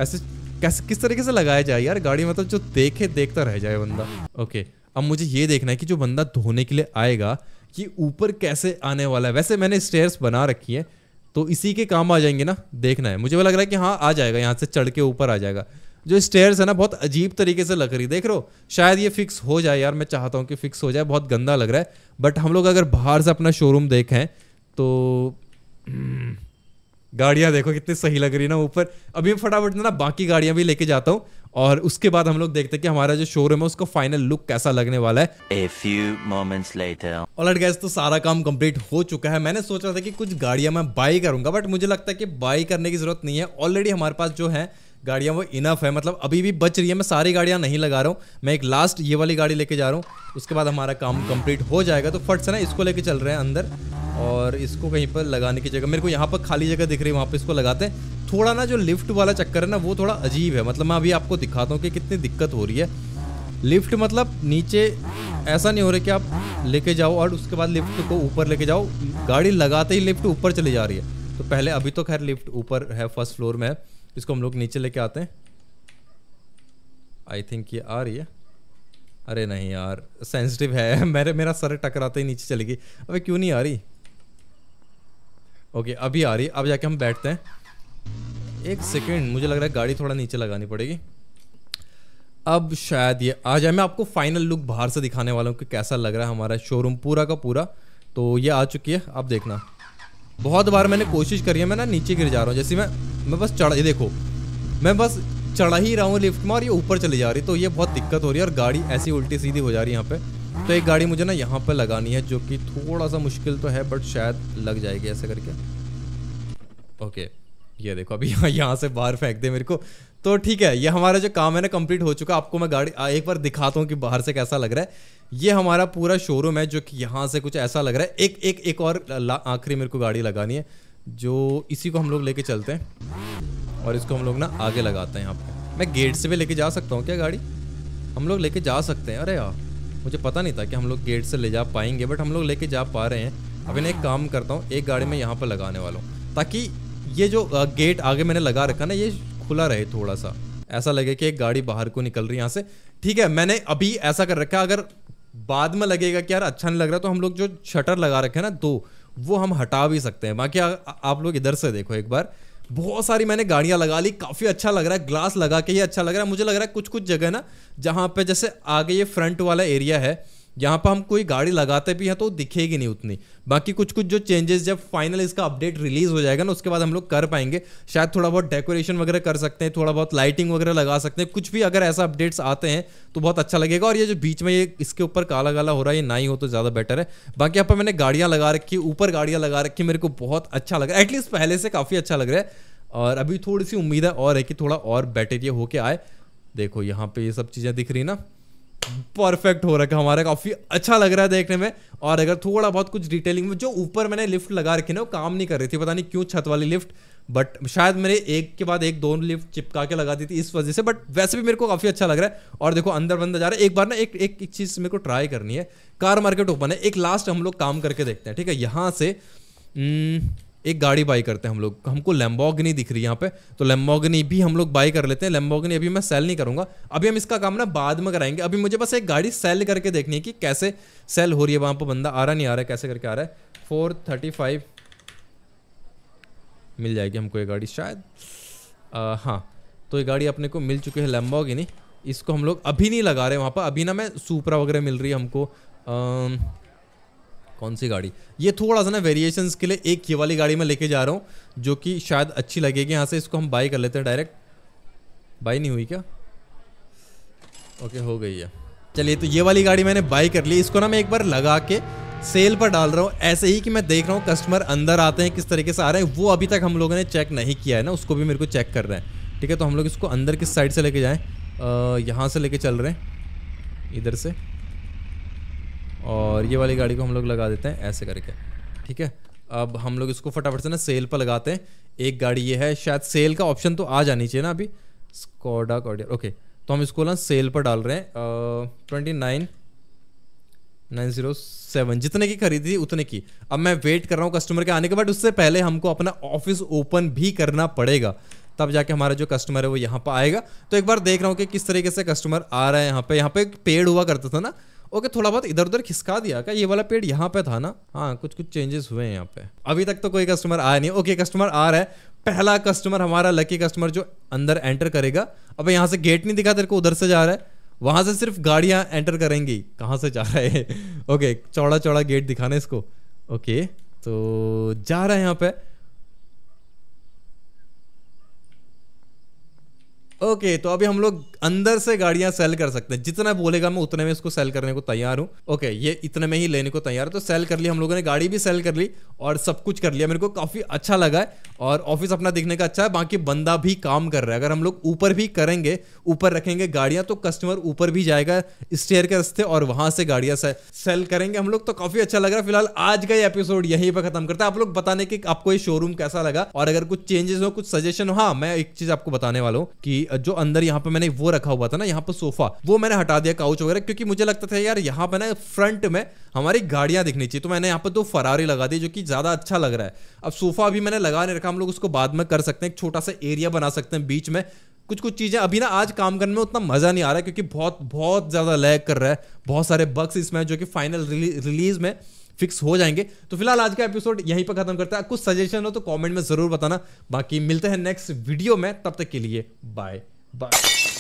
ऐसे कैसे किस तरीके से लगाया जाए यार गाड़ी मतलब जो देखे देखता रह जाए बंदा ओके अब मुझे ये देखना है कि जो बंदा धोने के लिए आएगा कि ऊपर कैसे आने वाला है वैसे मैंने स्टेयर्स बना रखी है तो इसी के काम आ जाएंगे ना देखना है मुझे लग रहा है कि हाँ आ जाएगा यहाँ से चढ़ के ऊपर आ जाएगा जो स्टेयर्स है ना बहुत अजीब तरीके से लग रही देख रो शायद ये फिक्स हो जाए यार मैं चाहता हूँ कि फिक्स हो जाए बहुत गंदा लग रहा है बट हम लोग अगर बाहर से अपना शोरूम देखें तो गाड़ियाँ देखो कितनी सही लग रही है ना ऊपर अभी फटाफट ना बाकी गाड़ियाँ भी लेके जाता हूँ और उसके बाद हम लोग देखते हैं कि हमारा जो शोरूम है उसका फाइनल लुक कैसा लगने वाला है A few moments तो सारा काम कंप्लीट हो चुका है मैंने सोचा था कि कुछ गाड़ियां मैं बाई करूंगा बट मुझे लगता है कि बाई करने की जरूरत नहीं है ऑलरेडी हमारे पास जो है गाड़ियाँ वो इनफ है मतलब अभी भी बच रही है मैं सारी गाड़ियाँ नहीं लगा रहा हूँ मैं एक लास्ट ये वाली गाड़ी लेके जा रहा हूँ उसके बाद हमारा काम कंप्लीट हो जाएगा तो फट से ना इसको लेके चल रहे हैं अंदर और इसको कहीं पर लगाने की जगह मेरे को यहाँ पर खाली जगह दिख रही है वहाँ पर इसको लगाते हैं थोड़ा ना जो लिफ्ट वाला चक्कर है ना वो थोड़ा अजीब है मतलब मैं अभी आपको दिखाता हूँ कि कितनी दिक्कत हो रही है लिफ्ट मतलब नीचे ऐसा नहीं हो रहा कि आप लेके जाओ और उसके बाद लिफ्ट को ऊपर लेके जाओ गाड़ी लगाते ही लिफ्ट ऊपर चली जा रही है तो पहले अभी तो खैर लिफ्ट ऊपर है फर्स्ट फ्लोर में है इसको हम लोग नीचे लेके आते हैं आई थिंक ये आ रही है अरे नहीं यार सेंसिटिव है मेरे मेरा सर टकराते ही नीचे चलेगी गई अबे क्यों नहीं आ रही ओके अभी आ रही अब जाके हम बैठते हैं एक सेकेंड मुझे लग रहा है गाड़ी थोड़ा नीचे लगानी पड़ेगी अब शायद ये आ जाए मैं आपको फाइनल लुक बाहर से दिखाने वाला हूँ कि कैसा लग रहा है हमारा शोरूम पूरा का पूरा तो ये आ चुकी है आप देखना बहुत बार मैंने कोशिश करी है मैं ना नीचे गिर जा रहा हूँ जैसे मैं मैं बस चढ़ा देखो मैं बस चढ़ा ही रहा हूँ लिफ्ट में और ये ऊपर चली जा रही तो ये बहुत दिक्कत हो रही है और गाड़ी ऐसी उल्टी सीधी हो जा रही है यहाँ पे तो एक गाड़ी मुझे ना यहाँ पर लगानी है जो कि थोड़ा सा मुश्किल तो है बट शायद लग जाएगी ऐसे करके ओके ये देखो अभी यहाँ यहाँ से बाहर फेंक दे मेरे को तो ठीक है ये हमारा जो काम है ना कंप्लीट हो चुका आपको मैं गाड़ी एक बार दिखाता हूँ कि बाहर से कैसा लग रहा है ये हमारा पूरा शोरूम है जो कि यहाँ से कुछ ऐसा लग रहा है एक एक एक और आखिरी मेरे को गाड़ी लगानी है जो इसी को हम लोग लेके चलते हैं और इसको हम लोग ना आगे लगाते हैं यहाँ पे मैं गेट से भी लेके जा सकता हूँ क्या गाड़ी हम लोग लेके जा सकते हैं अरे यार मुझे पता नहीं था कि हम लोग गेट से ले जा पाएंगे बट हम लोग लेके जा पा रहे हैं अब इन्हें एक काम करता हूँ एक गाड़ी में यहाँ पर लगाने वाला हूँ ताकि ये जो गेट आगे मैंने लगा रखा ना ये खुला रहे थोड़ा सा ऐसा लगे कि एक गाड़ी बाहर को निकल रही है यहाँ से ठीक है मैंने अभी ऐसा कर रखा अगर बाद में लगेगा कि यार अच्छा नहीं लग रहा तो हम लोग जो शटर लगा रखे हैं ना दो वो हम हटा भी सकते हैं बाकी आप लोग इधर से देखो एक बार बहुत सारी मैंने गाड़ियां लगा ली काफ़ी अच्छा लग रहा है ग्लास लगा के ही अच्छा लग रहा है मुझे लग रहा है कुछ कुछ जगह ना जहाँ पे जैसे आगे ये फ्रंट वाला एरिया है जहाँ पर हम कोई गाड़ी लगाते भी हैं तो दिखेगी नहीं उतनी बाकी कुछ कुछ जो चेंजेस जब फाइनल इसका अपडेट रिलीज हो जाएगा ना उसके बाद हम लोग कर पाएंगे शायद थोड़ा बहुत डेकोरेशन वगैरह कर सकते हैं थोड़ा बहुत लाइटिंग वगैरह लगा सकते हैं कुछ भी अगर ऐसा अपडेट्स आते हैं तो बहुत अच्छा लगेगा और ये जो बीच में ये इसके ऊपर काला काला हो रहा है ये ना ही हो तो ज़्यादा बेटर है बाकी यहाँ पर मैंने गाड़ियाँ लगा रखी ऊपर गाड़ियाँ लगा रखी मेरे को बहुत अच्छा लग रहा है एटलीस्ट पहले से काफ़ी अच्छा लग रहा है और अभी थोड़ी सी उम्मीद है और है कि थोड़ा और बेटर ये होके आए देखो यहाँ पे ये सब चीज़ें दिख रही ना परफेक्ट हो रखा हमारा काफ़ी अच्छा लग रहा है देखने में और अगर थोड़ा बहुत कुछ डिटेलिंग में जो ऊपर मैंने लिफ्ट लगा रखी ना वो काम नहीं कर रही थी पता नहीं क्यों छत वाली लिफ्ट बट शायद मैंने एक के बाद एक दोनों लिफ्ट चिपका के लगा दी थी इस वजह से बट वैसे भी मेरे को काफ़ी अच्छा लग रहा है और देखो अंदर बंदा जा रहा है एक बार ना एक एक, एक चीज़ मेरे को ट्राई करनी है कार मार्केट ओपन है एक लास्ट हम लोग काम करके देखते हैं ठीक है यहाँ से न, हम्म, एक गाड़ी बाई करते हैं हम लोग हमको लेम्बोगनी दिख रही है यहाँ पे तो लेम्बोगनी भी हम लोग बाई कर लेते हैं लेम्बोगनी अभी मैं सेल नहीं करूंगा अभी हम इसका काम ना बाद में कराएंगे अभी मुझे बस एक गाड़ी सेल करके देखनी है कि कैसे सेल हो रही है वहाँ पर बंदा आ रहा नहीं आ रहा है कैसे करके आ रहा है फोर थर्टी फाइव मिल जाएगी हमको ये गाड़ी शायद हाँ तो ये गाड़ी अपने को मिल चुकी है लेम्बोगनी इसको हम लोग अभी नहीं लगा रहे वहाँ पर अभी ना मैं सुपरा वगैरह मिल रही है हमको आ, कौन सी गाड़ी ये थोड़ा सा ना वेरिएशंस के लिए एक ये वाली गाड़ी में लेके जा रहा हूँ जो कि शायद अच्छी लगेगी यहाँ से इसको हम बाई कर लेते हैं डायरेक्ट बाई नहीं हुई क्या ओके हो गई है चलिए तो ये वाली गाड़ी मैंने बाई कर ली इसको ना मैं एक बार लगा के सेल पर डाल रहा हूँ ऐसे ही कि मैं देख रहा हूँ कस्टमर अंदर आते हैं किस तरीके से आ रहे हैं वो अभी तक हम लोगों ने चेक नहीं किया है ना उसको भी मेरे को चेक कर रहे हैं ठीक है तो हम लोग इसको अंदर किस साइड से लेके जाएँ यहाँ से लेके चल रहे हैं इधर से और ये वाली गाड़ी को हम लोग लगा देते हैं ऐसे करके ठीक है अब हम लोग इसको फटाफट से ना सेल पर लगाते हैं एक गाड़ी ये है शायद सेल का ऑप्शन तो आ जानी चाहिए ना अभी स्कॉडा कॉडियर ओके तो हम इसको ना सेल पर डाल रहे हैं twenty nine nine zero seven जितने की खरीदी थी उतने की अब मैं वेट कर रहा हूँ कस्टमर के आने के बाद उससे पहले हमको अपना ऑफिस ओपन भी करना पड़ेगा तब जाके हमारा जो कस्टमर है वो यहाँ पर आएगा तो एक बार देख रहा हूँ कि किस तरीके से कस्टमर आ रहा है यहाँ पे यहाँ पे पेड़ हुआ करता था ना ओके थोड़ा बहुत इधर उधर खिसका दिया क्या ये वाला पेड़ यहाँ पे था ना हाँ कुछ कुछ चेंजेस हुए हैं यहाँ पे अभी तक तो कोई कस्टमर आया नहीं ओके कस्टमर आ रहा है पहला कस्टमर हमारा लकी कस्टमर जो अंदर एंटर करेगा अब यहाँ से गेट नहीं दिखा तेरे को उधर से जा रहा है वहां से सिर्फ गाड़ियां एंटर करेंगी कहाँ से जा रहा है ओके चौड़ा चौड़ा गेट दिखाना इसको ओके तो जा रहा है यहाँ पे ओके तो अभी हम लोग अंदर से गाड़ियां सेल कर सकते हैं जितना बोलेगा मैं उतने में इसको सेल करने को तैयार हूँ ओके ये इतने में ही लेने को तैयार है तो सेल कर लिया हम लोगों ने गाड़ी भी सेल कर ली और सब कुछ कर लिया मेरे को काफ़ी अच्छा लगा है और ऑफिस अपना दिखने का अच्छा है बाकी बंदा भी काम कर रहा है अगर हम लोग ऊपर भी करेंगे ऊपर रखेंगे गाड़ियां तो कस्टमर ऊपर भी जाएगा स्टेयर के रस्ते और वहां से गाड़ियां से, सेल करेंगे हम लोग तो काफ़ी अच्छा लग रहा है फिलहाल आज का एपिसोड यहीं पर खत्म करता है आप लोग बताने की आपको ये शोरूम कैसा लगा और अगर कुछ चेंजेस हो कुछ सजेशन हो हाँ मैं एक चीज़ आपको बताने वाला हूँ कि जो अंदर यहाँ पे मैंने वो रखा हुआ था ना यहाँ पर सोफा वो मैंने हटा दिया काउच वगैरह क्योंकि मुझे लगता था यार यहाँ पे ना फ्रंट में हमारी गाड़ियां दिखनी चाहिए तो मैंने यहाँ पर दो फरारी लगा दी जो कि ज़्यादा अच्छा लग रहा है अब सोफा अभी मैंने लगा नहीं रखा हम लोग उसको बाद में कर सकते हैं छोटा सा एरिया बना सकते हैं बीच में कुछ कुछ चीज़ें अभी ना आज काम करने में उतना मज़ा नहीं आ रहा है क्योंकि बहुत बहुत ज़्यादा लैग कर रहा है बहुत सारे बग्स इसमें जो कि फाइनल रिलीज में फिक्स हो जाएंगे तो फिलहाल आज का एपिसोड यहीं पर खत्म करता है कुछ सजेशन हो तो कॉमेंट में जरूर बताना बाकी मिलते हैं नेक्स्ट वीडियो में तब तक के लिए बाय बाय